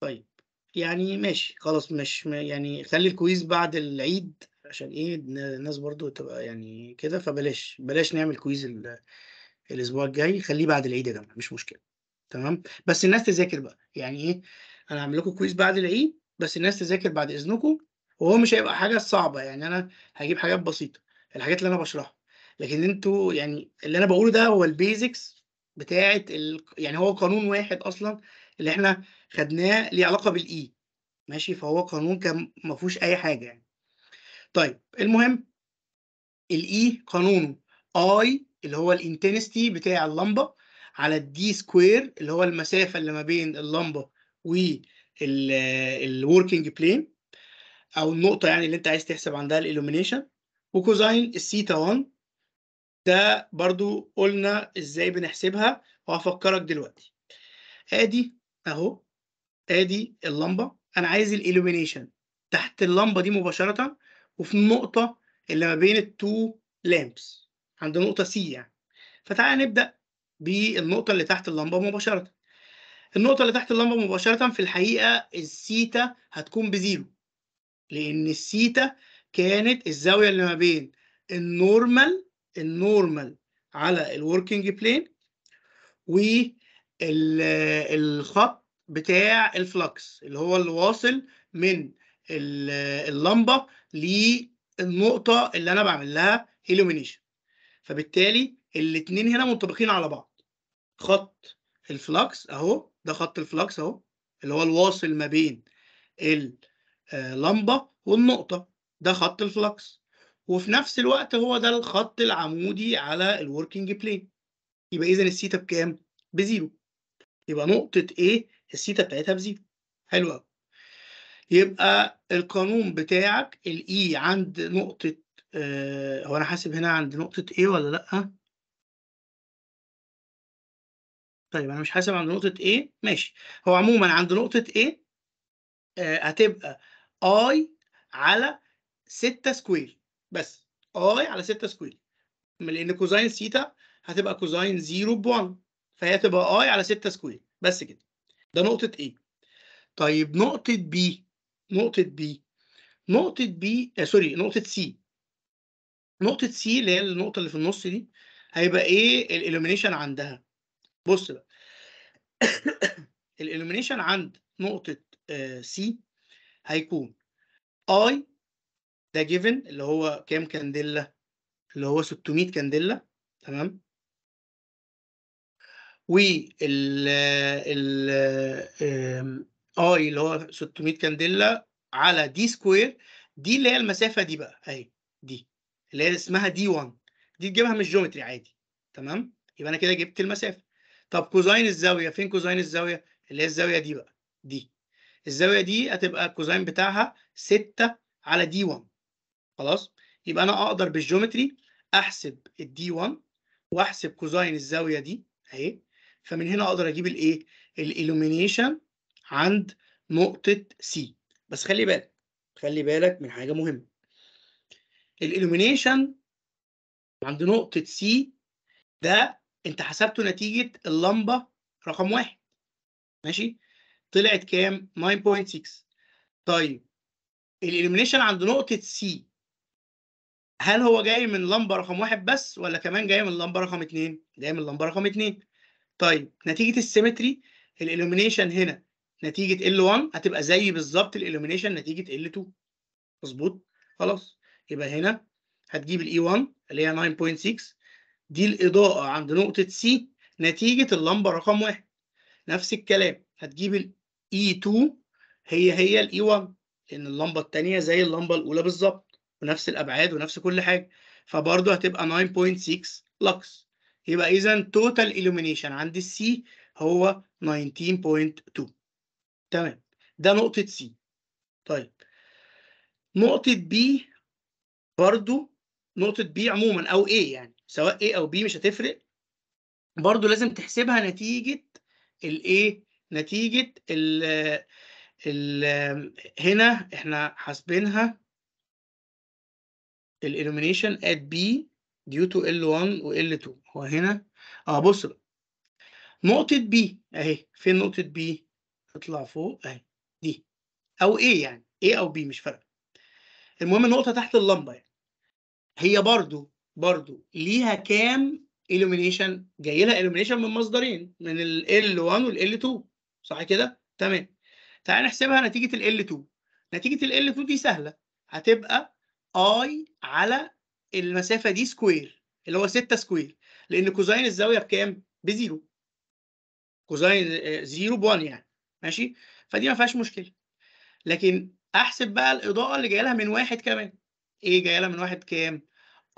طيب يعني ماشي خلاص مش يعني خلي الكويز بعد العيد عشان ايه الناس برضو تبقى يعني كده فبلاش بلاش نعمل كويز الاسبوع الجاي خليه بعد العيد يا جماعه مش مشكله تمام بس الناس تذاكر بقى يعني ايه انا هعمل لكم كويز بعد العيد بس الناس تذاكر بعد اذنكم وهو مش هيبقى حاجه صعبه يعني انا هجيب حاجات بسيطه الحاجات اللي انا بشرحها لكن انتوا يعني اللي انا بقوله ده هو البيزكس بتاعه ال... يعني هو قانون واحد اصلا اللي احنا خدناه ليه علاقه بالاي ماشي فهو قانون كان ما فيهوش اي حاجه يعني طيب المهم الاي e قانونه اي اللي هو الانتنستي بتاع اللمبه على الدي سكوير اللي هو المسافه اللي ما بين اللمبه والوركينج بلين آه، او النقطه يعني اللي انت عايز تحسب عندها الالومينيشن وكوزاين الثيتا 1 ده برضو قلنا ازاي بنحسبها وهفكرك دلوقتي ادي اهو ادي اللمبه انا عايز الالومينيشن تحت اللمبه دي مباشره وفي النقطة اللي ما بين التو لامبس عند نقطة سي يعني فتعالى نبدأ بالنقطة اللي تحت اللمبة مباشرة النقطة اللي تحت اللمبة مباشرة في الحقيقة السيتا هتكون بزيرو لأن السيتا كانت الزاوية اللي ما بين النورمال النورمال على الوركينج بلين والخط بتاع الفلكس اللي هو اللي واصل من اللمبه للنقطه اللي انا بعمل لها illumination فبالتالي الاثنين هنا منطبقين على بعض خط الفلكس اهو ده خط الفلكس اهو اللي هو الواصل ما بين اللمبه آه، والنقطه ده خط الفلكس وفي نفس الوقت هو ده الخط العمودي على الوركينج بلين يبقى اذا الثيتا بكام بزيرو يبقى نقطه ايه الثيتا بتاعتها بزيرو حلو قوي يبقى القانون بتاعك الاي e عند نقطة آه هو انا حاسب هنا عند نقطة ايه ولا لأ؟ طيب انا مش حاسب عند نقطة A ماشي هو عموما عند نقطة A آه هتبقى I على 6 سكوير بس I على 6 سكوير لأن كوزاين ثيتا هتبقى كوزاين 0 ب 1 فهي تبقى I على 6 سكوير بس كده ده نقطة A طيب نقطة B نقطه B نقطه B آه سوري نقطه C نقطه C اللي هي النقطه اللي في النص دي هيبقى ايه الالومينيشن عندها بص بقى الالومينيشن عند نقطه آه، C هيكون I ده جيفن اللي هو كام كانديلا اللي هو 600 كانديلا تمام وال آه، ال آه، اي آه، اللي هو 600 كانديلا على دي سكوير دي اللي هي المسافه دي بقى اهي دي اللي هي اسمها دي 1 دي تجيبها من الجيومتري عادي تمام يبقى انا كده جبت المسافه طب كوزاين الزاويه فين كوزاين الزاويه اللي هي الزاويه دي بقى دي الزاويه دي هتبقى الكوزاين بتاعها 6 على دي 1 خلاص يبقى انا اقدر بالجيومتري احسب الدي 1 واحسب كوزاين الزاويه دي اهي فمن هنا اقدر اجيب الايه الالومينيشن عند نقطة C بس خلي بالك خلي بالك من حاجة مهمة الإلومينيشن عند نقطة C ده أنت حسبته نتيجة اللمبة رقم واحد ماشي طلعت كام 9.6 طيب الإلومينيشن عند نقطة C هل هو جاي من لمبة رقم واحد بس ولا كمان جاي من لمبة رقم اتنين؟ جاي من لمبة رقم اتنين. طيب نتيجة السيمتري الإلومينيشن هنا نتيجه L1 هتبقى زي بالظبط الالومينيشن نتيجه L2 مظبوط خلاص يبقى هنا هتجيب e 1 اللي هي 9.6 دي الاضاءه عند نقطه C نتيجه اللمبه رقم واحد نفس الكلام هتجيب e 2 هي هي e 1 لان اللمبه الثانيه زي اللمبه الاولى بالظبط ونفس الابعاد ونفس كل حاجه فبرضه هتبقى 9.6 لكس يبقى اذا توتال illumination عند السي هو 19.2 تمام ده نقطة C طيب نقطة بي برضو نقطة بي عموما أو A يعني سواء A أو B مش هتفرق برضو لازم تحسبها نتيجة الـ A نتيجة الـ الـ هنا احنا حاسبينها الإلومينيشن at B due to L1 و L2 هو هنا اه بص نقطة B أهي فين نقطة B؟ تطلع فوق اهي دي او ايه يعني ايه او بي مش فارقه المهم النقطه تحت اللمبه يعني هي برضو برضو ليها كام illumination جاي لها illumination من مصدرين من ال L1 وال L2 صح كده تمام تعال نحسبها نتيجه ال L2 نتيجه ال L2 دي سهله هتبقى I على المسافه دي سكوير اللي هو 6 سكوير لان كوزين الزاويه بكام بزيرو كوزين زيرو ب1 يعني ماشي فدي ما فيهاش مشكله لكن احسب بقى الاضاءه اللي جايه لها من واحد كمان ايه جايه لها من واحد كام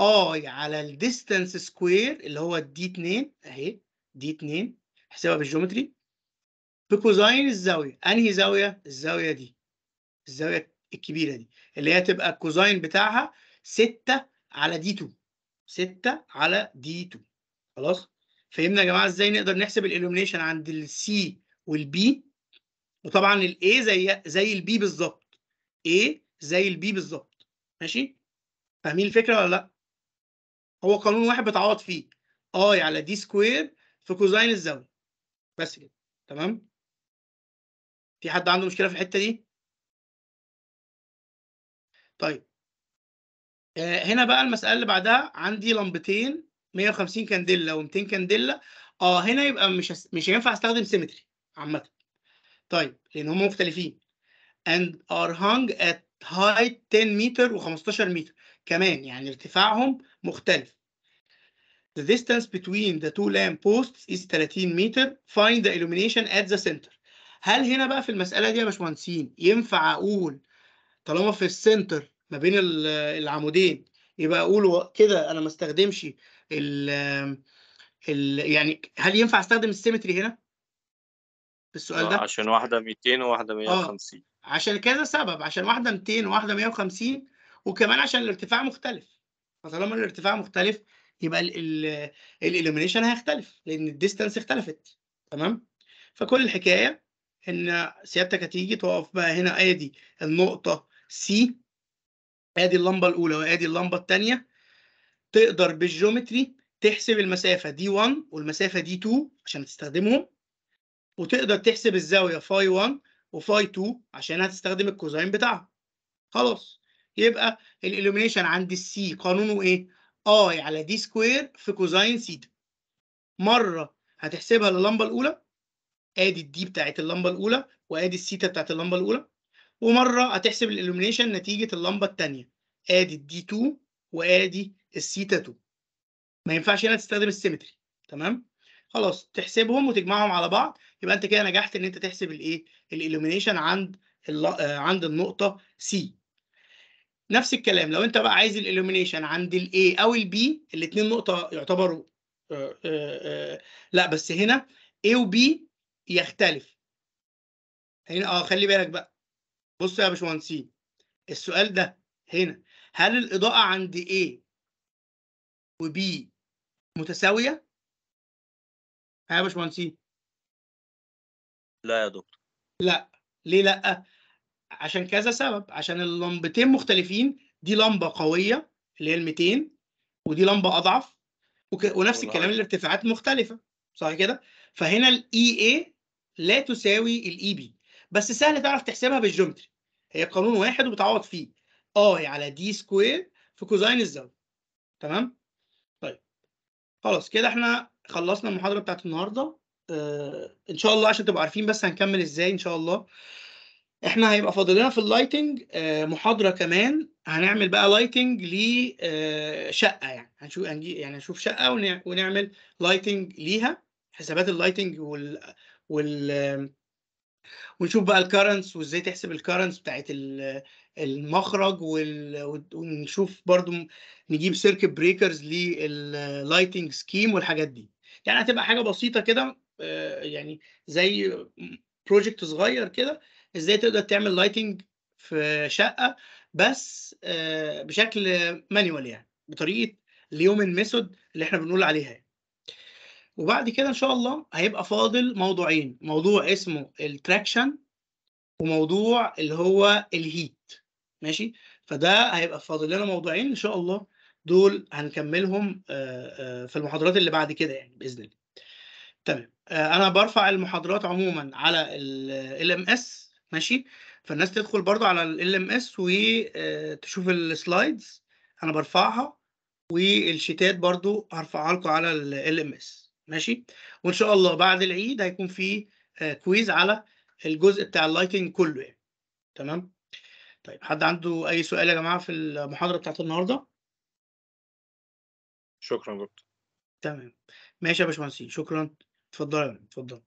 اي آه، على الديستانس سكوير اللي هو دي 2 اهي دي 2 احسبها بالجيومتري بكوزاين الزاويه انهي زاويه الزاويه دي الزاويه الكبيره دي اللي هي تبقى الكوزاين بتاعها 6 على دي 2 6 على دي 2 خلاص فهمنا يا جماعه ازاي نقدر نحسب الالومنيشن عند السي والبي وطبعا الاي زي زي البي بالظبط A زي البي بالظبط ماشي فاهمين الفكره ولا لا هو قانون واحد بتعوض فيه اي على دي سكوير في كوزاين الزاويه بس كده تمام في حد عنده مشكله في الحته دي طيب آه، هنا بقى المساله اللي بعدها عندي لمبتين 150 كانديلا و200 كانديلا اه هنا يبقى مش مش هينفع استخدم سيمتري عامه طيب لان هم مختلفين and are hung at height 10 متر و15 متر كمان يعني ارتفاعهم مختلف The distance between the two lamp posts is 30 متر find the illumination at the center هل هنا بقى في المسألة دي يا باشمهندسين ينفع أقول طالما في السنتر ما بين آه، العمودين يبقى أقول كده أنا ما استخدمش آه، ال يعني هل ينفع استخدم السيمتري هنا؟ السؤال ده عشان واحده 200 وواحده 150 اه عشان كذا سبب عشان واحده 200 وواحده 150 وكمان عشان الارتفاع مختلف فطالما الارتفاع مختلف يبقى الاليمينيشن هيختلف لان الديستانس اختلفت تمام فكل الحكايه ان سيادتك هتيجي تقف بقى هنا ادي النقطه سي ادي اللمبه الاولى وادي اللمبه الثانيه تقدر بالجيومتري تحسب المسافه دي 1 والمسافه دي 2 عشان تستخدمهم وتقدر تحسب الزاوية فاي 1 وفاي 2 عشان هتستخدم الكوزاين بتاعها خلاص يبقى الإلومينيشن عند السي قانونه إيه؟ اي آه على دي سكوير في كوزاين سيتا مرة هتحسبها للمبة الأولى ادي الدي بتاعت اللمبه الاولى وادي السيتا بتاعت اللمبه الاولى ومره هتحسب الالومينيشن نتيجه اللمبه الثانيه ادي الدي 2 وادي السيتا 2 ما ينفعش هنا تستخدم السيمتري تمام خلاص تحسبهم وتجمعهم على بعض يبقى انت كده نجحت ان انت تحسب الايه الالومينيشن عند آه، عند النقطه سي نفس الكلام لو انت بقى عايز الالومينيشن عند الاي او البي الاثنين نقطه يعتبروا آه، آه، لا بس هنا اي وبي يختلف هنا اه خلي بالك بقى بص يا باشمهندس السؤال ده هنا هل الاضاءه عند اي وبي متساويه ها يا باشمهندسين لا يا دكتور لا ليه لا عشان كذا سبب عشان اللمبتين مختلفين دي لمبه قويه اللي هي ال 200 ودي لمبه اضعف وك... ونفس الكلام الارتفاعات مختلفه صح كده فهنا الاي اي e لا تساوي الاي بي e بس سهل تعرف تحسبها بالجيومتري هي قانون واحد وبتعوض فيه اي آه، على دي سكوير في كوزاين الزاويه تمام طيب خلاص كده احنا خلصنا المحاضره بتاعت النهارده آه ان شاء الله عشان تبقوا عارفين بس هنكمل ازاي ان شاء الله احنا هيبقى فاضل لنا في اللايتنج آه محاضره كمان هنعمل بقى لايتنج لشقه آه، يعني هنشوف هنجي يعني هنشوف شقه ونعمل لايتنج ليها حسابات اللايتنج وال وال ونشوف بقى الكرنس وازاي تحسب الكرنس بتاعت المخرج وال... ونشوف برضو نجيب سيركت بريكرز لللايتنج سكيم والحاجات دي يعني هتبقى حاجه بسيطه كده آه، يعني زي بروجكت صغير كده ازاي تقدر تعمل لايتنج في شقه بس آه، بشكل مانيوال يعني بطريقه اليومن ميثود اللي احنا بنقول عليها يعني. وبعد كده ان شاء الله هيبقى فاضل موضوعين موضوع اسمه التراكشن وموضوع اللي هو الهيت ماشي فده هيبقى فاضل لنا موضوعين ان شاء الله دول هنكملهم في المحاضرات اللي بعد كده يعني باذن الله تمام انا برفع المحاضرات عموما على ال ام اس ماشي فالناس تدخل برضو على ال ام اس وتشوف السلايدز انا برفعها والشيتات برضو هرفعها لكم على ال ام اس ماشي وان شاء الله بعد العيد هيكون في كويز على الجزء بتاع اللايتنج كله يعني تمام طيب حد عنده اي سؤال يا جماعه في المحاضره بتاعت النهارده شكرا دكتور تمام ماشي يا باشمهندسين شكرا اتفضل اتفضل